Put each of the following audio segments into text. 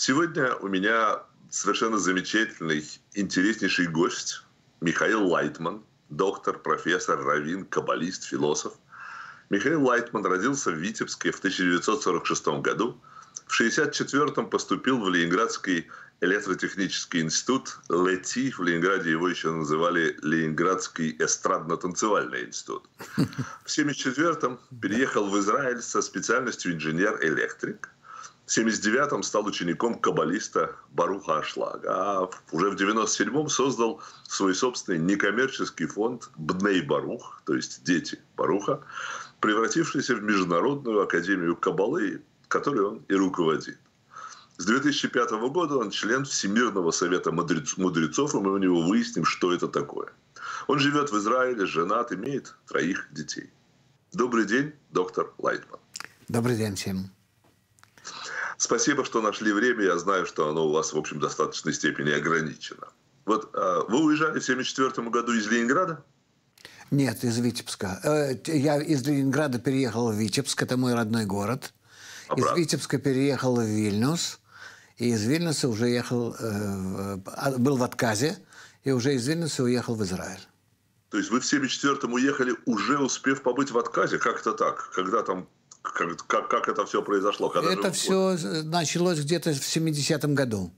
Сегодня у меня совершенно замечательный, интереснейший гость Михаил Лайтман, доктор, профессор, раввин, каббалист, философ. Михаил Лайтман родился в Витебске в 1946 году. В 1964 поступил в Ленинградский электротехнический институт ЛЭТИ. В Ленинграде его еще называли Ленинградский эстрадно-танцевальный институт. В 1974 переехал в Израиль со специальностью инженер-электрик – в 79-м стал учеником каббалиста Баруха Ашлага, а уже в 97-м создал свой собственный некоммерческий фонд Бней Барух, то есть дети Баруха, превратившийся в Международную академию каббалы, которой он и руководит. С 2005 года он член Всемирного совета мудрецов, и мы у него выясним, что это такое. Он живет в Израиле, женат, имеет троих детей. Добрый день, доктор Лайтман. Добрый день всем. Спасибо, что нашли время. Я знаю, что оно у вас, в общем, в достаточной степени ограничено. Вот а, вы уезжали в 1974 году из Ленинграда? Нет, из Витебска. Э, я из Ленинграда переехал в Витебск, это мой родной город. Обратно. Из Витебска переехал в Вильнюс. И из Вильнюса уже ехал, э, а, был в отказе, и уже из Вильнюса уехал в Израиль. То есть вы в 74-м уехали, уже успев побыть в отказе? как это так? Когда там как, как, как это все произошло? Когда это же... все началось где-то в 70-м году.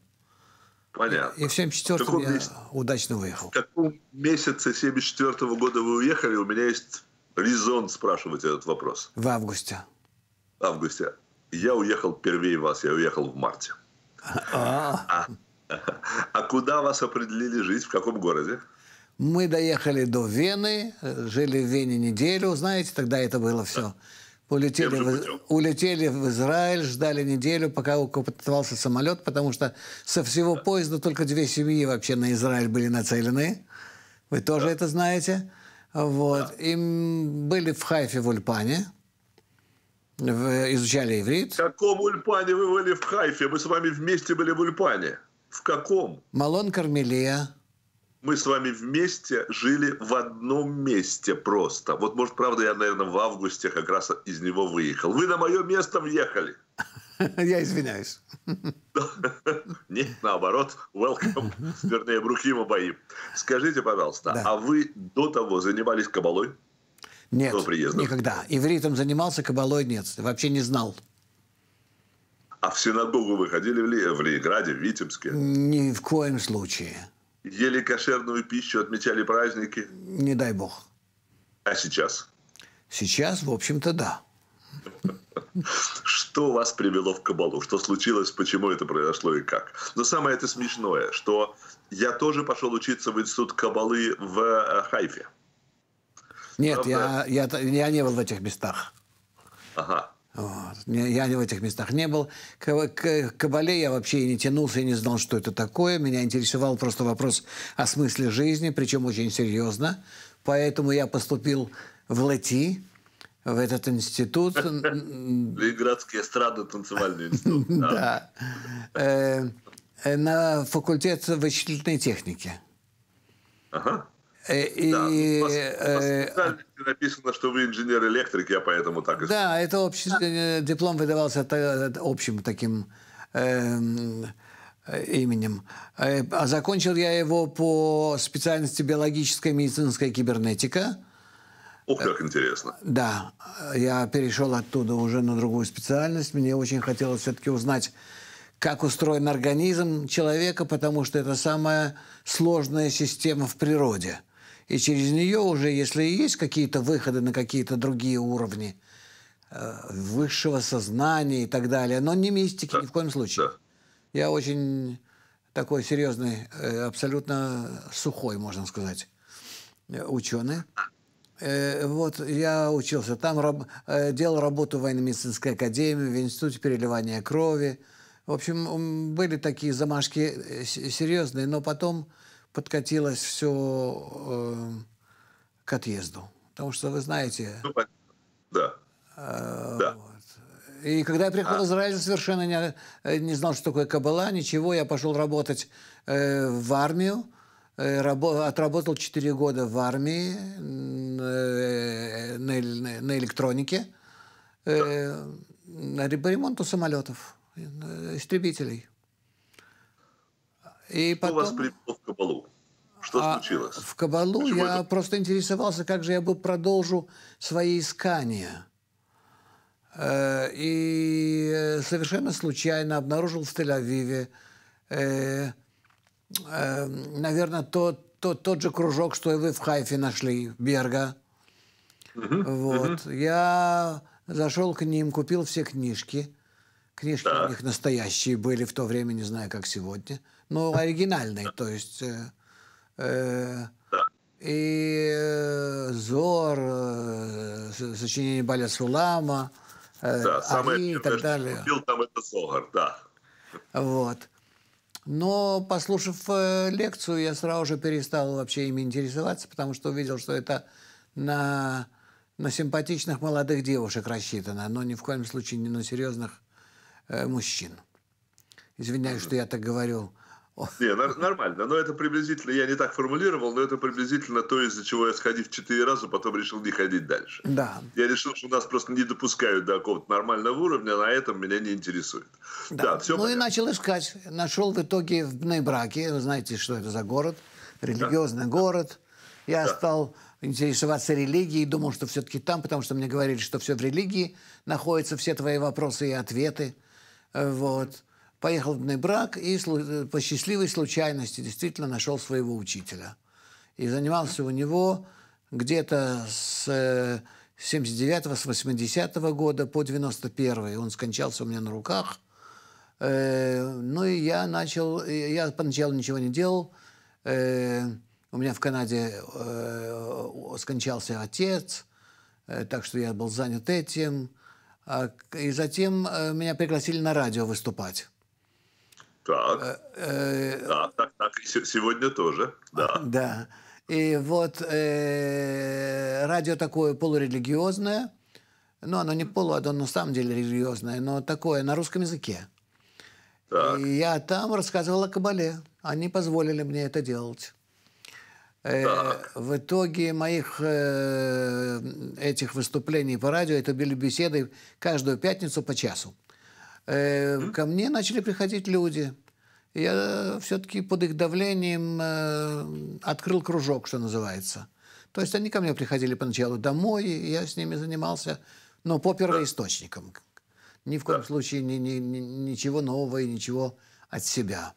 Понятно. И в 74-м я месяц... удачно выехал. В каком месяце 74-го года вы уехали? У меня есть резон спрашивать этот вопрос. В августе. В августе. Я уехал первее вас, я уехал в марте. А, а, а куда вас определили жить, в каком городе? Мы доехали до Вены, жили в Вене неделю, знаете, тогда это было все улетели в, улетели в Израиль, ждали неделю, пока укомплектовался самолет, потому что со всего да. поезда только две семьи вообще на Израиль были нацелены. Вы тоже да. это знаете. Вот. Да. Им были в Хайфе в Ульпане. Вы изучали иврит. В каком Ульпане вы были в Хайфе? Мы с вами вместе были в Ульпане. В каком? Малон Кармелия мы с вами вместе жили в одном месте просто. Вот, может, правда, я, наверное, в августе как раз из него выехал. Вы на мое место въехали. Я извиняюсь. Нет, наоборот, welcome. Вернее, Брухима боим. Скажите, пожалуйста, да. а вы до того занимались кабалой? Нет, до приезда? никогда. Ивритом занимался, кабалой нет. Вообще не знал. А в синагогу вы ходили в Ленинграде, в Витебске? Ни в коем случае ели кошерную пищу, отмечали праздники? Не дай бог. А сейчас? Сейчас, в общем-то, да. Что вас привело в кабалу? Что случилось, почему это произошло и как? Но самое это смешное, что я тоже пошел учиться в институт кабалы в э, Хайфе. Нет, Правда? я, я, я не был в этих местах. Ага. Вот. Я в этих местах не был. К, к, Кабале я вообще и не тянулся, и не знал, что это такое. Меня интересовал просто вопрос о смысле жизни, причем очень серьезно. Поэтому я поступил в ЛЭТИ, в этот институт. Ленинградский эстрадно-танцевальный институт. Да. Э, э, на факультет вычислительной техники. Ага. Э, ну, и, да, у вас, у вас э, написано, что вы инженер-электрик, я поэтому так и... Да, это общий, да. Э, диплом выдавался общим таким э, именем. А закончил я его по специальности биологическая медицинская кибернетика. Ох, как интересно. Да, я перешел оттуда уже на другую специальность. Мне очень хотелось все-таки узнать, как устроен организм человека, потому что это самая сложная система в природе – и через нее уже, если и есть какие-то выходы на какие-то другие уровни э, высшего сознания и так далее, но не мистики да. ни в коем случае. Да. Я очень такой серьезный, э, абсолютно сухой, можно сказать, э, ученый. Вот я учился там, раб, делал работу в военно-медицинской академии, в институте переливания крови. В общем, были такие замашки серьезные, но потом подкатилось все э, к отъезду. Потому что вы знаете... Ну, да. Э, да. Вот. И когда я приехал а. в Израиль, совершенно не, э, не знал, что такое кабала, ничего. Я пошел работать э, в армию. Э, рабо- отработал 4 года в армии э, на, на, на электронике. Э, да. По ремонту самолетов, э, истребителей. И Кто потом... вас привел в Кабалу? Что а случилось? В Кабалу Почему я это? просто интересовался, как же я бы продолжу свои искания. Э, и совершенно случайно обнаружил в Тель-Авиве, э, э, наверное, тот, тот, тот же кружок, что и вы в Хайфе нашли, Берга. Угу, вот. Угу. Я зашел к ним, купил все книжки. Книжки да. у них настоящие были в то время, не знаю, как сегодня но ну, оригинальный, то есть... Э, э, и э, Зор, э, сочинение Баля Сулама, э, да, самое Ари и так далее. Купил там это Зогар, да. Вот. Но, послушав э, лекцию, я сразу же перестал вообще ими интересоваться, потому что увидел, что это на, на симпатичных молодых девушек рассчитано, но ни в коем случае не на серьезных э, мужчин. Извиняюсь, mm-hmm. что я так говорю не, нормально. Но это приблизительно, я не так формулировал, но это приблизительно то, из-за чего я, сходил четыре раза, потом решил не ходить дальше. Да. Я решил, что нас просто не допускают до какого-то нормального уровня, на этом меня не интересует. Да, да все Ну понятно. и начал искать. Нашел в итоге в Нейбраке, вы знаете, что это за город, религиозный да. город. Я да. стал интересоваться религией, думал, что все-таки там, потому что мне говорили, что все в религии находятся все твои вопросы и ответы. Э, вот поехал в брак и по счастливой случайности действительно нашел своего учителя. И занимался у него где-то с 79 э, с 80 -го года по 91 Он скончался у меня на руках. Э, ну и я начал, я поначалу ничего не делал. Э, у меня в Канаде скончался отец, так что я был занят этим. А и затем меня пригласили на радио выступать. Так. Э, э, да, так, так. Сегодня тоже. Да. Да. И вот э, радио такое полурелигиозное, ну, оно не полу, оно на самом деле религиозное, но такое на русском языке. Так. И я там рассказывал о Кабале. Они позволили мне это делать. Так. В итоге моих этих выступлений по радио это были беседы каждую пятницу по часу э, ко мне начали приходить люди. Я все-таки под их давлением э, открыл кружок, что называется. То есть они ко мне приходили поначалу домой, и я с ними занимался, но по первоисточникам. Ни в коем случае ни, ни, ни, ничего нового и ничего от себя.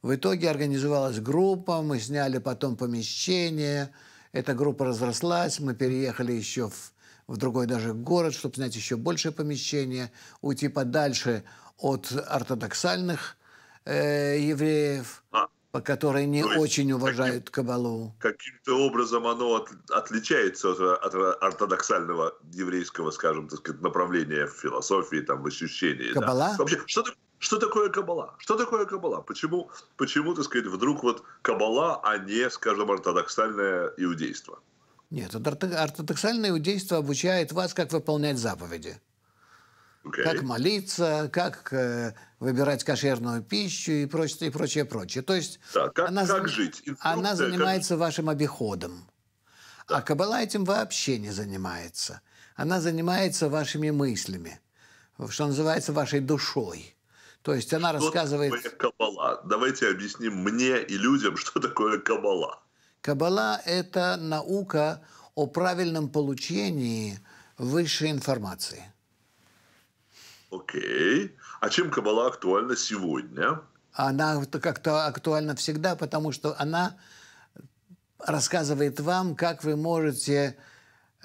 В итоге организовалась группа, мы сняли потом помещение, эта группа разрослась, мы переехали еще в в другой даже город, чтобы снять еще большее помещение, уйти подальше от ортодоксальных э, евреев, а, которые не очень уважают каким, Кабалу. Каким-то образом оно от, отличается от, от ортодоксального еврейского, скажем, так сказать, направления в философии, там, в ощущении. Кабала? Да. Вообще, что такое что такое кабала? Что такое кабала? Почему, почему, так сказать, вдруг вот кабала, а не, скажем, ортодоксальное иудейство? Нет, ортодоксальное иудейство обучает вас, как выполнять заповеди. Okay. Как молиться, как э, выбирать кошерную пищу и прочее, и прочее, прочее. То есть да, как, она, как жить? она занимается как... вашим обиходом. Да. А Кабала этим вообще не занимается. Она занимается вашими мыслями, что называется, вашей душой. То есть она что рассказывает... Такое кабала? Давайте объясним мне и людям, что такое кабала. Каббала – это наука о правильном получении высшей информации. Окей. Okay. А чем Каббала актуальна сегодня? Она как-то актуальна всегда, потому что она рассказывает вам, как вы можете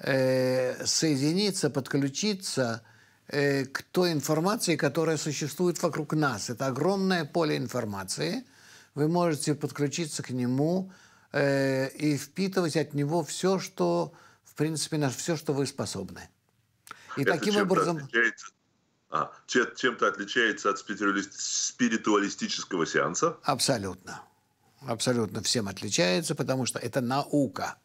э, соединиться, подключиться э, к той информации, которая существует вокруг нас. Это огромное поле информации. Вы можете подключиться к нему – э, и впитывать от него все, что, в принципе, на все, что вы способны. И Это таким образом... Отличается... А, чем-то отличается от спиритуалистического сеанса? Абсолютно. Абсолютно всем отличается, потому что это наука.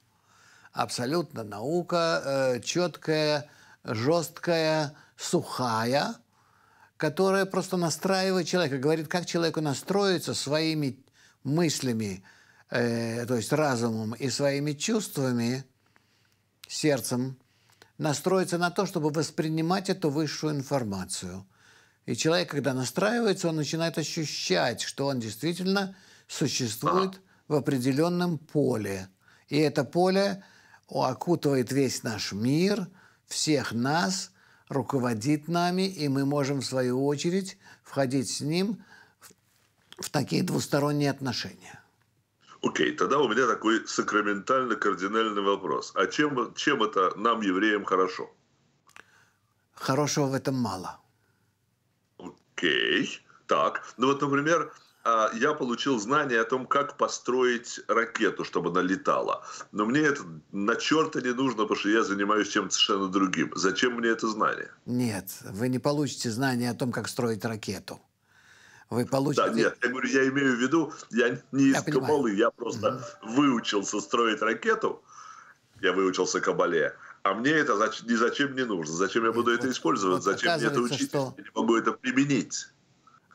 Абсолютно наука, э, четкая, жесткая, сухая, которая просто настраивает человека, говорит, как человеку настроиться своими мыслями, Э, то есть разумом и своими чувствами, сердцем, настроиться на то, чтобы воспринимать эту высшую информацию. И человек, когда настраивается, он начинает ощущать, что он действительно существует в определенном поле. И это поле окутывает весь наш мир, всех нас, руководит нами, и мы можем, в свою очередь, входить с ним в такие двусторонние отношения. Окей, тогда у меня такой сакраментально кардинальный вопрос. А чем, чем это нам, евреям, хорошо? Хорошего в этом мало. Окей, так. Ну вот, например, а, я получил знание о том, как построить ракету, чтобы она летала. Но мне это на черта не нужно, потому что я занимаюсь чем-то совершенно другим. Зачем мне это знание? Нет, вы не получите знания о том, как строить ракету вы получите... Да, нет, я говорю, я имею в виду, я не из я Кабалы, я просто угу. Mm -hmm. выучился строить ракету, я выучился Кабале, а мне это значит, ни зачем не нужно. Зачем я буду и это использовать, вот зачем мне это учить, что... я не могу это применить.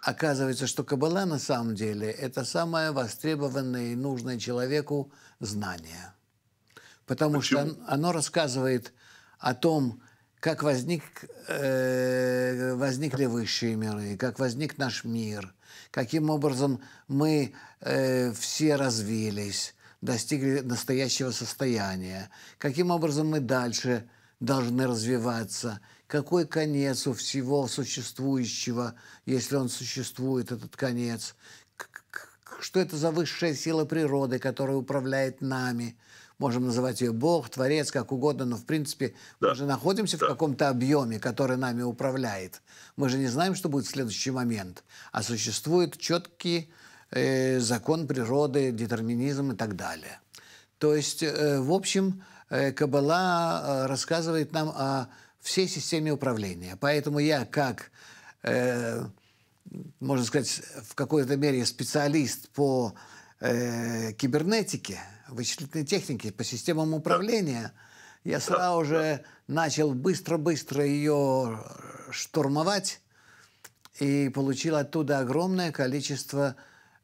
Оказывается, что Кабала на самом деле – это самое востребованное и нужное человеку знание. Потому Почему? что оно рассказывает о том, как возник, э, возникли высшие миры, как возник наш мир, каким образом мы э, все развились, достигли настоящего состояния, каким образом мы дальше должны развиваться, какой конец у всего существующего, если он существует, этот конец, что это за высшая сила природы, которая управляет нами – можем называть ее Бог, Творец, как угодно, но в принципе да. мы же находимся да. в каком-то объеме, который нами управляет. Мы же не знаем, что будет в следующий момент. А существует четкий э, закон природы, детерминизм и так далее. То есть, э, в общем, э, Каббала э, рассказывает нам о всей системе управления. Поэтому я как... Э, можно сказать, в какой-то мере специалист по э, кибернетике, вычислительной техники, по системам управления, я сразу же начал быстро-быстро ее штурмовать и получил оттуда огромное количество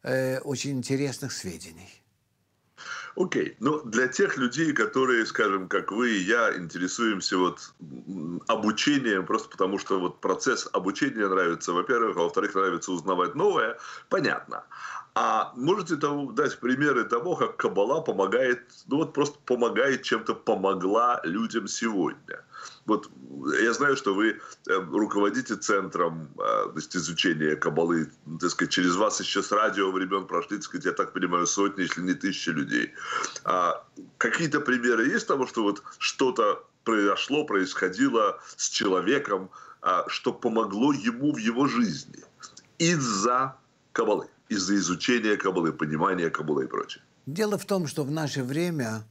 э, очень интересных сведений. Окей, okay. ну для тех людей, которые, скажем, как вы и я, интересуемся вот обучением, просто потому что вот процесс обучения нравится, во-первых, а во-вторых, нравится узнавать новое, понятно. А можете там дать примеры того, как Кабала помогает, ну вот просто помогает чем-то, помогла людям сегодня? Вот э, я знаю, что вы э, руководите центром значит, э, изучения Кабалы, ну, так сказать, через вас еще с радио времен прошли, так сказать, я так понимаю, сотни, если не тысячи людей. А какие-то примеры есть того, что вот что-то произошло, происходило с человеком, а, что помогло ему в его жизни из-за Кабалы? из-за изучения Кабалы, понимания Кабалы и прочее. Дело в том, что в наше время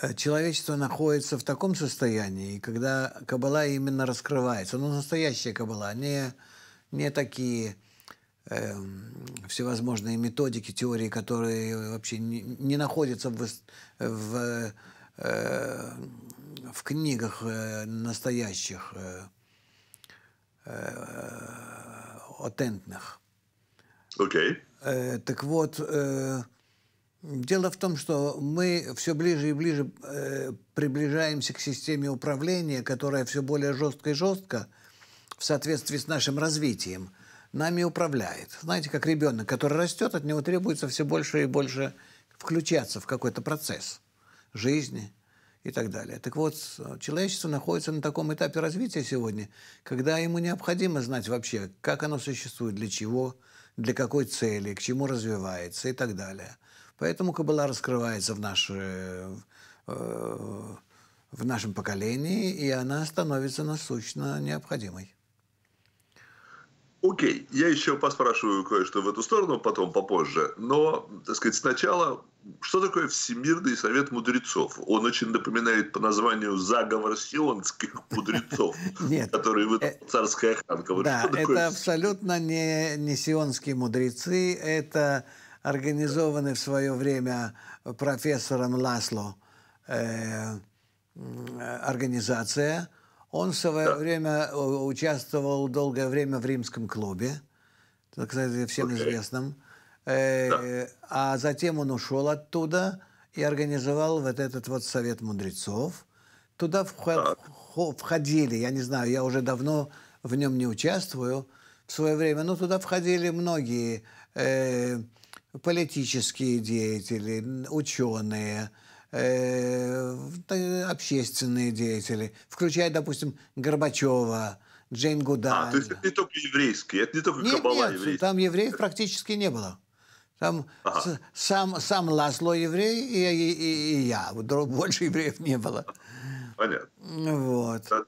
э, человечество находится в таком состоянии, когда Кабала именно раскрывается. Ну, настоящая Кабала, а не, не такие эм, всевозможные методики, теории, которые вообще не, не находятся в, в, э, в книгах э, настоящих, э, отентных. Э, Окей. Okay. Э, так вот, э, дело в том, что мы все ближе и ближе э, приближаемся к системе управления, которая все более жестко и жестко в соответствии с нашим развитием нами управляет. Знаете, как ребенок, который растет, от него требуется все больше и больше включаться в какой-то процесс жизни и так далее. Так вот, человечество находится на таком этапе развития сегодня, когда ему необходимо знать вообще, как оно существует, для чего, для какой цели, к чему развивается и так далее. Поэтому кабала раскрывается в, наши, э, в нашем поколении, и она становится насущно необходимой. Окей, я еще поспрашиваю кое-что в эту сторону, потом попозже. Но, так сказать, сначала, что такое Всемирный совет мудрецов? Он очень напоминает по названию заговор сионских мудрецов, которые вы э, царская охранка. Да, это абсолютно не сионские мудрецы, это организованы в свое время профессором Ласло э, э, организация – он в свое да. время э, участвовал долгое время в римском клубе, так сказать, всем okay. известным. Э, да. А затем он ушел оттуда и организовал вот этот вот совет мудрецов. Туда входили, я не знаю, я уже давно в нем не участвую в свое время, но туда входили многие э, политические деятели, ученые, э, Э, общественные деятели, включая, допустим, Горбачева, Джейн Гудан. А, то есть это не только еврейские, это не только нет, кабала нет, еврейская. там евреев практически не было. Там ага. сам, сам Ласло еврей и, и, и, и я. Больше евреев не было. Понятно. Вот. да.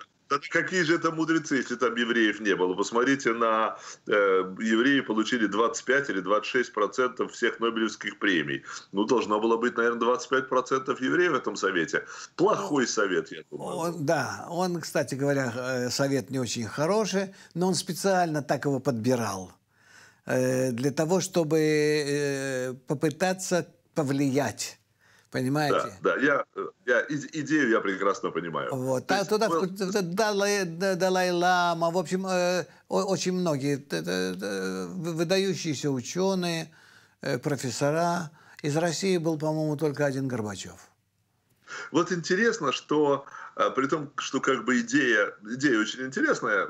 Какие же это мудрецы, если там евреев не было? Посмотрите на... Э, евреи получили 25 или 26 процентов всех Нобелевских премий. Ну, должно было быть, наверное, 25 процентов евреев в этом совете. Плохой ну, совет, я думаю. Он, да, он, кстати говоря, э, совет не очень хороший, но он специально так его подбирал э, для того, чтобы э, попытаться повлиять Понимаете? Да, да. Я, э, я, идею я прекрасно понимаю. Вот. То а, есть, туда был... Далай, Далай-Лама, в общем, э, очень многие э, выдающиеся ученые, э, профессора. Из России был, по-моему, только один Горбачев. Вот интересно, что а, при том, что как бы идея, идея очень интересная,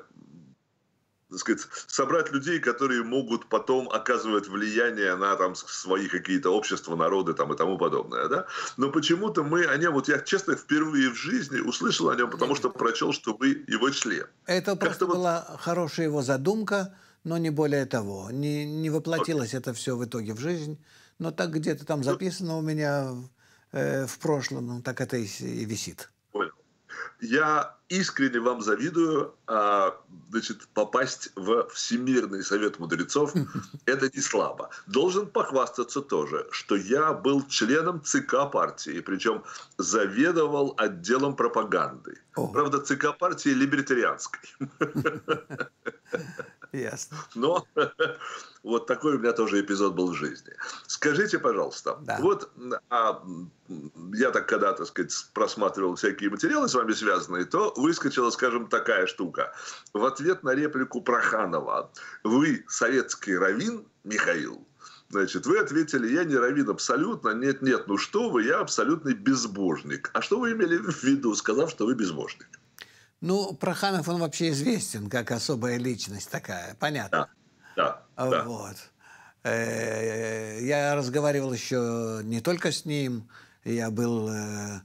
так сказать, собрать людей, которые могут потом оказывать влияние на там свои какие-то общества, народы там и тому подобное, да. Но почему-то мы о нем, вот я честно впервые в жизни услышал о нем, потому что прочел, что вы его член. Это просто вот... была хорошая его задумка, но не более того. Не, не воплотилось okay. это все в итоге в жизнь, но так где-то там ну, записано у меня э, в прошлом, ну, так это и, и висит я искренне вам завидую, а, значит, попасть в Всемирный совет мудрецов, это не слабо. Должен похвастаться тоже, что я был членом ЦК партии, причем заведовал отделом пропаганды. О. Правда, ЦК партии либертарианской. Yes. Но вот такой у меня тоже эпизод был в жизни. Скажите, пожалуйста, да. вот а, я так когда, так сказать, просматривал всякие материалы с вами связанные, то выскочила, скажем, такая штука. В ответ на реплику Проханова «Вы советский раввин, Михаил?» Значит, вы ответили, я не равин абсолютно, нет, нет, ну что вы, я абсолютный безбожник. А что вы имели в виду, сказав, что вы безбожник? Ну, Проханов, он вообще известен как особая личность такая, понятно. Да, да. А вот. Э, я разговаривал еще не только с ним, я был э,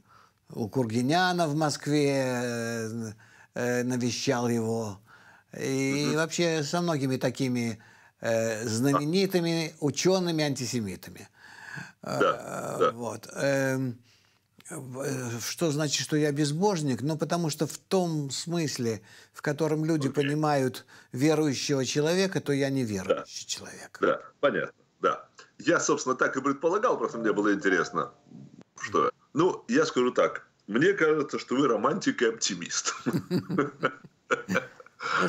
у Кургиняна в Москве, э, навещал его. И угу. вообще со многими такими знаменитыми учеными-антисемитами. Да, да. Вот. Эм, что значит, что я безбожник? Ну, потому что в том смысле, в котором люди okay. понимают верующего человека, то я не верующий да. человек. Да, понятно, да. Я, собственно, так и предполагал, просто мне было интересно, что... Ну, я скажу так. Мне кажется, что вы романтик и оптимист. Ну,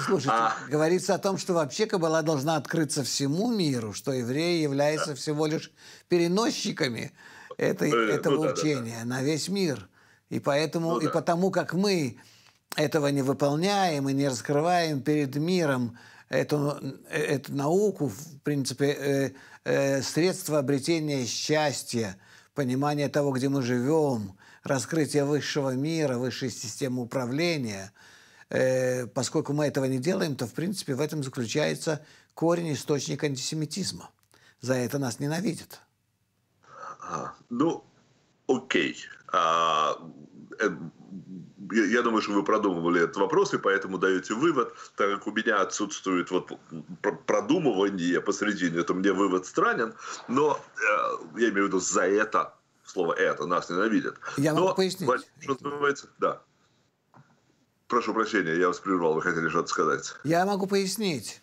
слушайте, а... говорится о том, что вообще Кабала должна открыться всему миру, что евреи являются да. всего лишь переносчиками это, э, этого ну, да, да, да. на весь мир. И поэтому, ну, да. и потому как мы этого не выполняем и не раскрываем перед миром эту, эту науку, в принципе, э, э, средство обретения счастья, понимания того, где мы живем, раскрытие высшего мира, высшей системы управления. Э, поскольку мы этого не делаем, то, в принципе, в этом заключается корень источника антисемитизма. За это нас ненавидят. Ну, окей. А, э, я думаю, что вы продумывали этот вопрос, и поэтому даете вывод, так как у меня отсутствует вот продумывание посредине, то мне вывод странен, но э, я имею в виду за это, слово «это» нас ненавидят. Я могу пояснить. Что называется, да. Прошу прощения, я вас прервал, вы хотели что-то сказать. Я могу пояснить.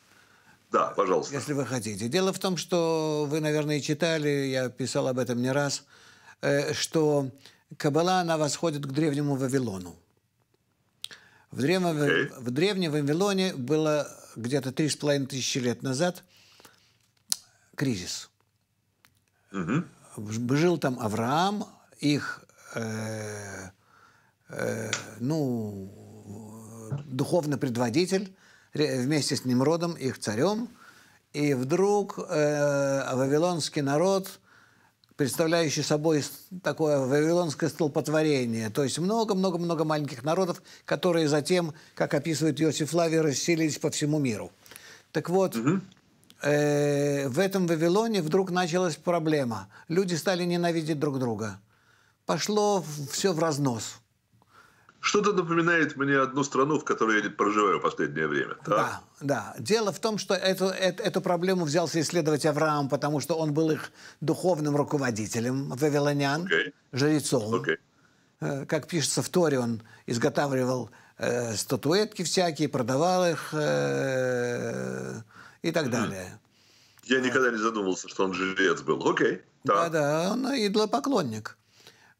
Да, пожалуйста. Если вы хотите. Дело в том, что вы, наверное, читали, я писал об этом не раз, э, что Кабала, она восходит к древнему Вавилону. В, древнем, okay. в древнем Вавилоне было где-то 3,5 тысячи лет назад кризис. Угу. Жил там Авраам, их э, э, ну, духовный предводитель, вместе с Немродом, их царем. И вдруг э, вавилонский народ, представляющий собой такое вавилонское столпотворение, то есть много-много-много маленьких народов, которые затем, как описывает Иосиф Лави, расселились по всему миру. Так вот, э, в этом Вавилоне вдруг началась проблема. Люди стали ненавидеть друг друга. Пошло все в разнос. Что-то напоминает мне одну страну, в которой я проживаю в последнее время. Так? Да, да. Дело в том, что эту, эту, эту проблему взялся исследовать Авраам, потому что он был их духовным руководителем, вавилонян, okay. жрецом. Okay. Э, как пишется в Торе, он изготавливал э, статуэтки всякие, продавал их э, и так далее. Я никогда не задумывался, что он жрец был. Окей. Okay. Да, да, да он поклонник.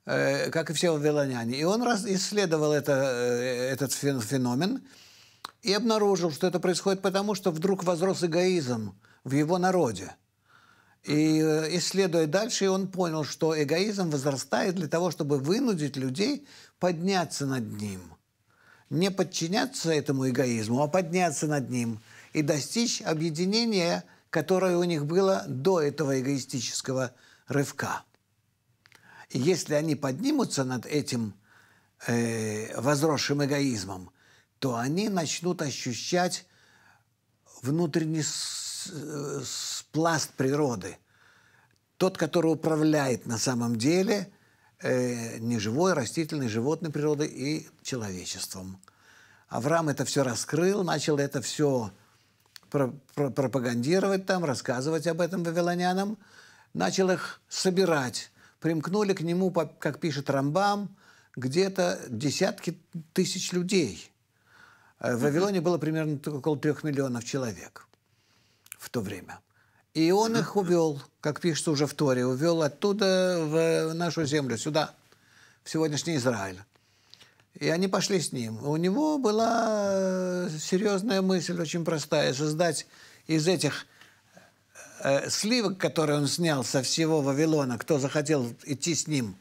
Э, как и все вавилоняне. И он раз исследовал это, э, этот феномен и обнаружил, что это происходит потому, что вдруг возрос эгоизм в его народе. И э, исследуя дальше, он понял, что эгоизм возрастает для того, чтобы вынудить людей подняться над ним. Не подчиняться этому эгоизму, а подняться над ним и достичь объединения, которое у них было до этого эгоистического рывка. И если они поднимутся над этим э, возросшим эгоизмом, то они начнут ощущать внутренний пласт природы, тот, который управляет на самом деле э, неживой, растительной, животной природой и человечеством. Авраам это все раскрыл, начал это все про про пропагандировать там, рассказывать об этом вавилонянам, начал их собирать примкнули к нему, как пишет Рамбам, где-то десятки тысяч людей. Э, в Вавилоне было примерно около трех миллионов человек в то время. И он их увел, как пишется уже в Торе, увел оттуда в нашу землю, сюда, в сегодняшний Израиль. И они пошли с ним. У него была э, серьезная мысль, очень простая, создать из этих э, сливок, которые он снял со всего Вавилона, кто захотел идти с ним,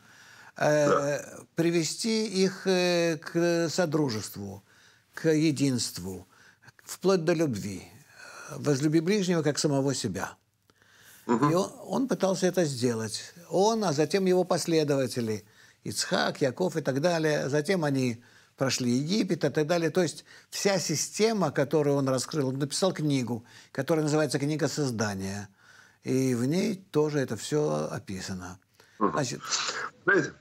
э, да. привести их э, к содружеству, к единству, вплоть до любви. Возлюби ближнего, как самого себя. Угу. И он, он пытался это сделать. Он, а затем его последователи, Ицхак, Яков и так далее. Затем они прошли Египет и так далее. То есть вся система, которую он раскрыл, он написал книгу, которая называется «Книга создания» и в ней тоже это все описано. Значит... Знаете,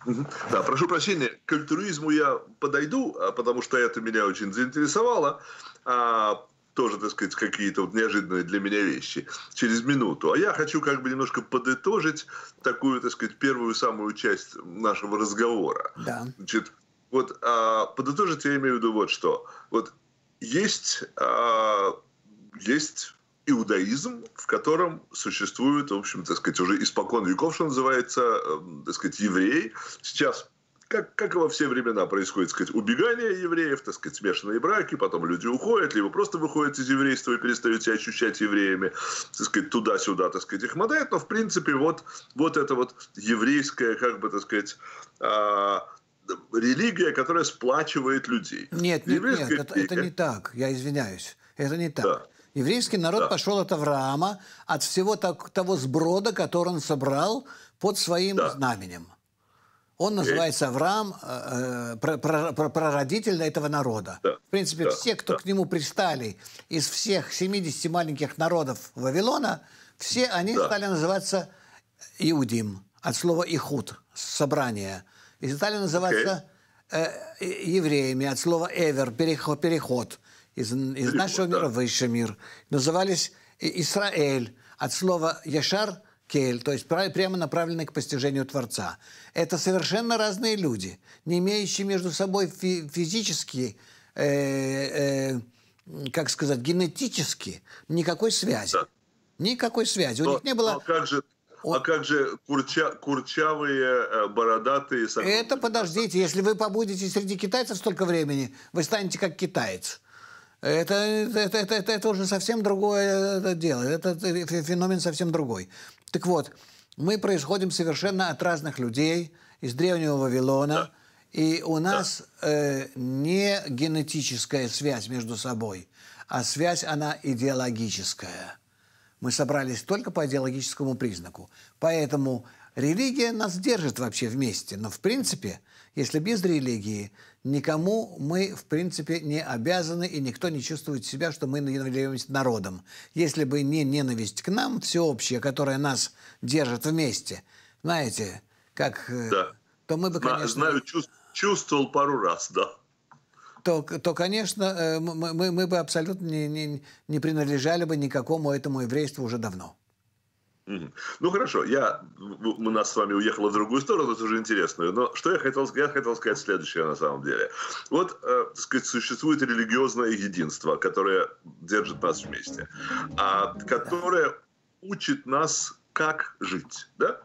да, прошу прощения, к альтруизму я подойду, а, потому что это меня очень заинтересовало. А, тоже, так сказать, какие-то вот неожиданные для меня вещи через минуту. А я хочу как бы немножко подытожить такую, так сказать, первую самую часть нашего разговора. Да. Значит, вот а, подытожить я имею в виду вот что. Вот есть, а, есть иудаизм, в котором существует, в общем, так сказать, уже испокон веков, что называется, эм, так сказать, евреи. Сейчас как, как и во все времена происходит, так сказать, убегание евреев, так сказать, смешанные браки, потом люди уходят, либо просто выходят из еврейства и перестают себя ощущать евреями, так сказать, туда-сюда, так сказать, их мотает, но, в принципе, вот, вот это вот еврейское, как бы, так сказать, а, религия, которая сплачивает людей. Нет, нет, нет, это, это не так, я извиняюсь. Это не так. Да. Еврейский народ да. пошел от Авраама, от всего так, того сброда, который он собрал под своим да. знаменем. Он называется Авраам, э, э прародитель этого народа. Да. В принципе, да. все, кто да. к нему пристали из всех 70 маленьких народов Вавилона, все они да. стали называться Иудим, от слова Ихуд, собрание. И стали называться okay. э, евреями, от слова Эвер, переход. переход из, из нашего мира высший мир. Назывались Израиль от слова «яшар» Кель, то есть прямо направленный к постижению Творца. Это совершенно разные люди, не имеющие между собой фи физически, э, э, как сказать, генетически никакой связи. Да. Никакой связи. Но, У них не было... Но как же, А как же курча, курчавые, э, бородатые? Это подождите, если вы побудете среди китайцев столько времени, вы станете как китаец. Это, это, это, это, это уже совсем другое э, дело, это феномен совсем другой. Так вот, мы происходим совершенно от разных людей из древнего Вавилона, да. и у нас да. э, не генетическая связь между собой, а связь она идеологическая. Мы собрались только по идеологическому признаку. Поэтому религия нас держит вообще вместе, но в принципе если без религии, никому мы, в принципе, не обязаны, и никто не чувствует себя, что мы являемся народом. Если бы не ненависть к нам всеобщая, которая нас держит вместе, знаете, как... Э, да. То мы бы, конечно... Знаю, чувствовал пару раз, да. То, то конечно, э, мы, мы, мы бы абсолютно не, не, не принадлежали бы никакому этому еврейству уже давно. Ну хорошо, я, ну, у нас с вами уехала в другую сторону, это уже интересную, но что я хотел, сказать? я хотел сказать следующее на самом деле. Вот, э, так сказать, существует религиозное единство, которое держит нас вместе, а, которое учит нас, как жить, да?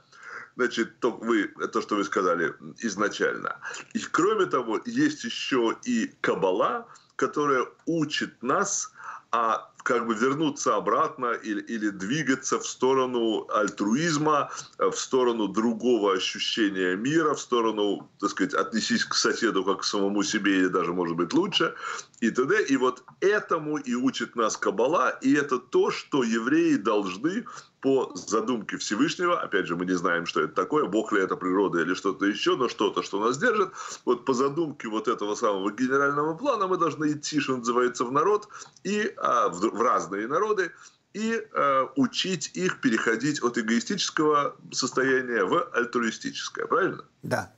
Значит, то, вы, то, что вы сказали изначально. И кроме того, есть еще и кабала, которая учит нас, о а как бы вернуться обратно или, или двигаться в сторону альтруизма, э, в сторону другого ощущения мира, в сторону, так сказать, отнесись к соседу как к самому себе или даже, может быть, лучше, и т.д. И вот этому и учит нас Кабала и это то, что евреи должны по задумке Всевышнего, опять же, мы не знаем, что это такое, Бог ли это природа или что-то еще, но что-то, что нас держит, вот по задумке вот этого самого генерального плана мы должны идти, что называется, в народ и а, в в разные народы и э, учить их переходить от эгоистического состояния в альтруистическое, правильно? Да.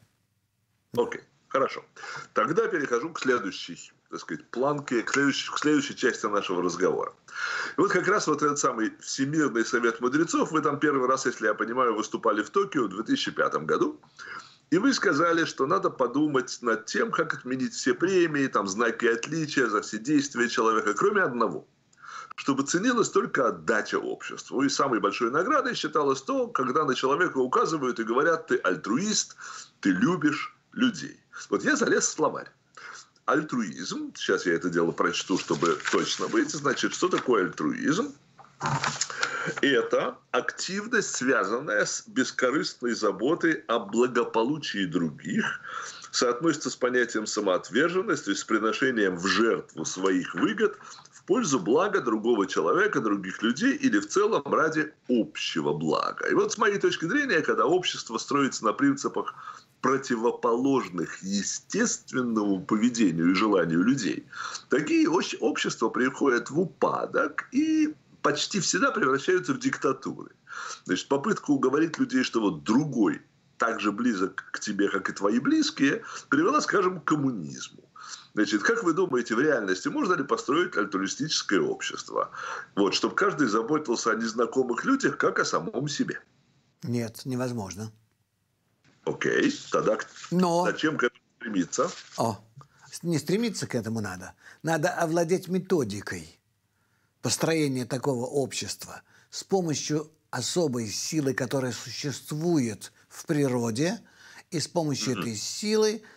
Окей, хорошо. Тогда перехожу к следующей, так сказать, планке, к следующей, к следующей части нашего разговора. И вот как раз вот этот самый Всемирный совет мудрецов, вы там первый раз, если я понимаю, выступали в Токио в 2005 году. И вы сказали, что надо подумать над тем, как отменить все премии, там, знаки отличия за все действия человека, кроме одного – чтобы ценилась только отдача обществу. И самой большой наградой считалось то, когда на человека указывают и говорят, ты альтруист, ты любишь людей. Вот я залез в словарь. Альтруизм, сейчас я это дело прочту, чтобы точно быть, значит, что такое альтруизм? Это активность, связанная с бескорыстной заботой о благополучии других, соотносится с понятием самоотверженность, с приношением в жертву своих выгод пользу блага другого человека, других людей или в целом ради общего блага. И вот с моей точки зрения, когда общество строится на принципах противоположных естественному поведению и желанию людей, такие общества приходят в упадок и почти всегда превращаются в диктатуры. Значит, попытка уговорить людей, что вот другой так же близок к тебе, как и твои близкие, привела, скажем, к коммунизму. Значит, как вы думаете, в реальности можно ли построить альтруистическое общество? Вот, чтобы каждый заботился о незнакомых людях, как о самом себе. Нет, невозможно. Окей, тогда Но... зачем к этому стремиться? О, не стремиться к этому надо. Надо овладеть методикой построения такого общества с помощью особой силы, которая существует в природе, и с помощью mm-hmm. этой силы –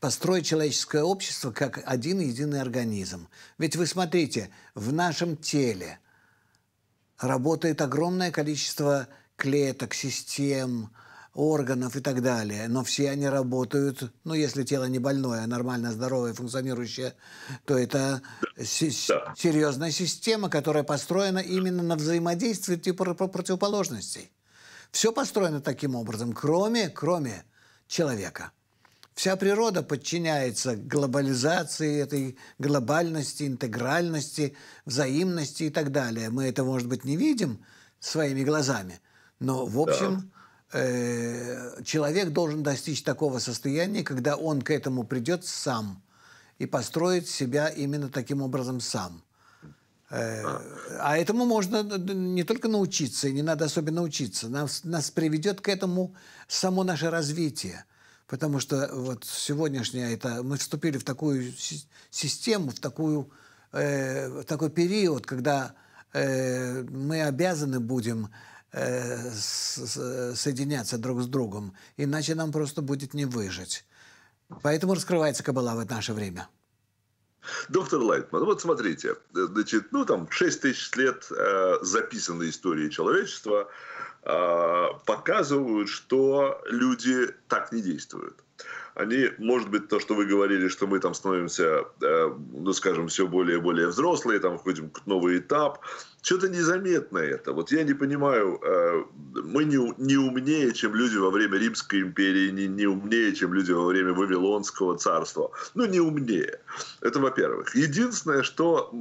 построить человеческое общество как один единый организм. Ведь вы смотрите, в нашем теле работает огромное количество клеток, систем, органов и так далее, но все они работают, ну, если тело не больное, а нормально здоровое, функционирующее, то это да. серьезная система, которая построена именно на взаимодействии типа противоположностей. Все построено таким образом, кроме, кроме человека. Вся природа подчиняется глобализации, этой глобальности, интегральности, взаимности и так далее. Мы это, может быть, не видим своими глазами, но, в общем, да. э, человек должен достичь такого состояния, когда он к этому придет сам и построит себя именно таким образом сам. Э, а. а этому можно не только научиться, и не надо особенно учиться. Нас, нас приведет к этому само наше развитие. Потому что вот сегодняшняя это... Мы вступили в такую систему, в, такую, э, в такой период, когда э, мы обязаны будем э, с, соединяться друг с другом. Иначе нам просто будет не выжить. Поэтому раскрывается кабала в наше время. Доктор Лайтман, вот смотрите, э, значит, ну там 6 тысяч лет э, записанной истории человечества – а, показывают, что люди так не действуют. Они, может быть, то, что вы говорили, что мы там становимся, э, ну, скажем, все более и более взрослые, там входим к новый этап, что-то незаметно это. Вот я не понимаю, э, мы не, умнее, чем люди во время Римской империи, не, умнее, чем люди во время Вавилонского царства. Ну, не умнее. Это во-первых. Единственное, что,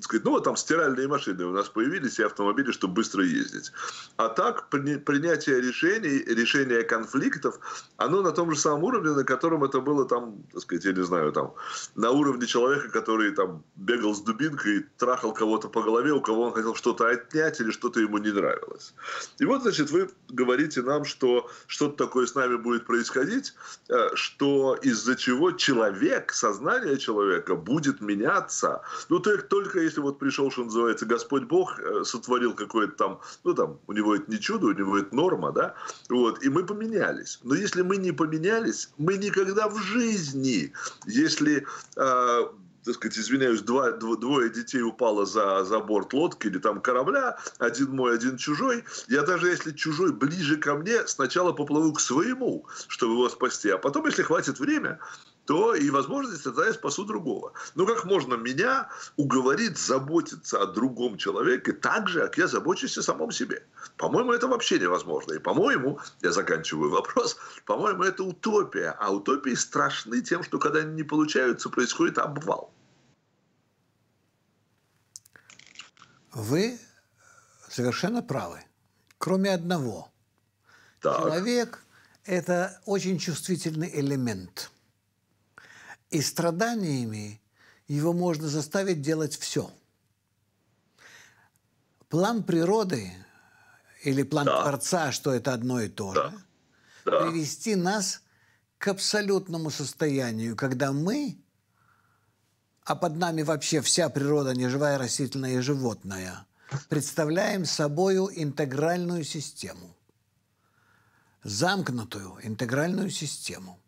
сказать, ну, вот там стиральные машины у нас появились и автомобили, чтобы быстро ездить. А так принятие решений, решение конфликтов, оно на том же самом уровне, на котором это было там, так сказать, я не знаю, там, на уровне человека, который там бегал с дубинкой, трахал кого-то по голове, у кого он хотел хотел что-то отнять или что-то ему не нравилось. И вот, значит, вы говорите нам, что что-то такое с нами будет происходить, э, что из-за чего человек, сознание человека будет меняться. Ну, то есть только если вот пришел, что называется, Господь Бог, э, сотворил какое-то там, ну, там, у него это не чудо, у него это норма, да, вот, и мы поменялись. Но если мы не поменялись, мы никогда в жизни, если э, так сказать, извиняюсь, два, двое детей упало за, за борт лодки или там корабля, один мой, один чужой. Я даже если чужой ближе ко мне, сначала поплыву к своему, чтобы его спасти, а потом, если хватит время, то и возможность тогда я спасу другого. Но как можно меня уговорить заботиться о другом человеке так же, как я забочусь о самом себе? По-моему, это вообще невозможно. И, по-моему, я заканчиваю вопрос, по-моему, это утопия. А утопии страшны тем, что когда они не получаются, происходит обвал. Вы совершенно правы. Кроме одного. Так. Человек – это очень чувствительный элемент – и страданиями его можно заставить делать все. План природы или план да. Творца, что это одно и то да. же, да. привести нас к абсолютному состоянию, когда мы, а под нами вообще вся природа, неживая, растительная и животная, представляем собою интегральную систему, замкнутую интегральную систему –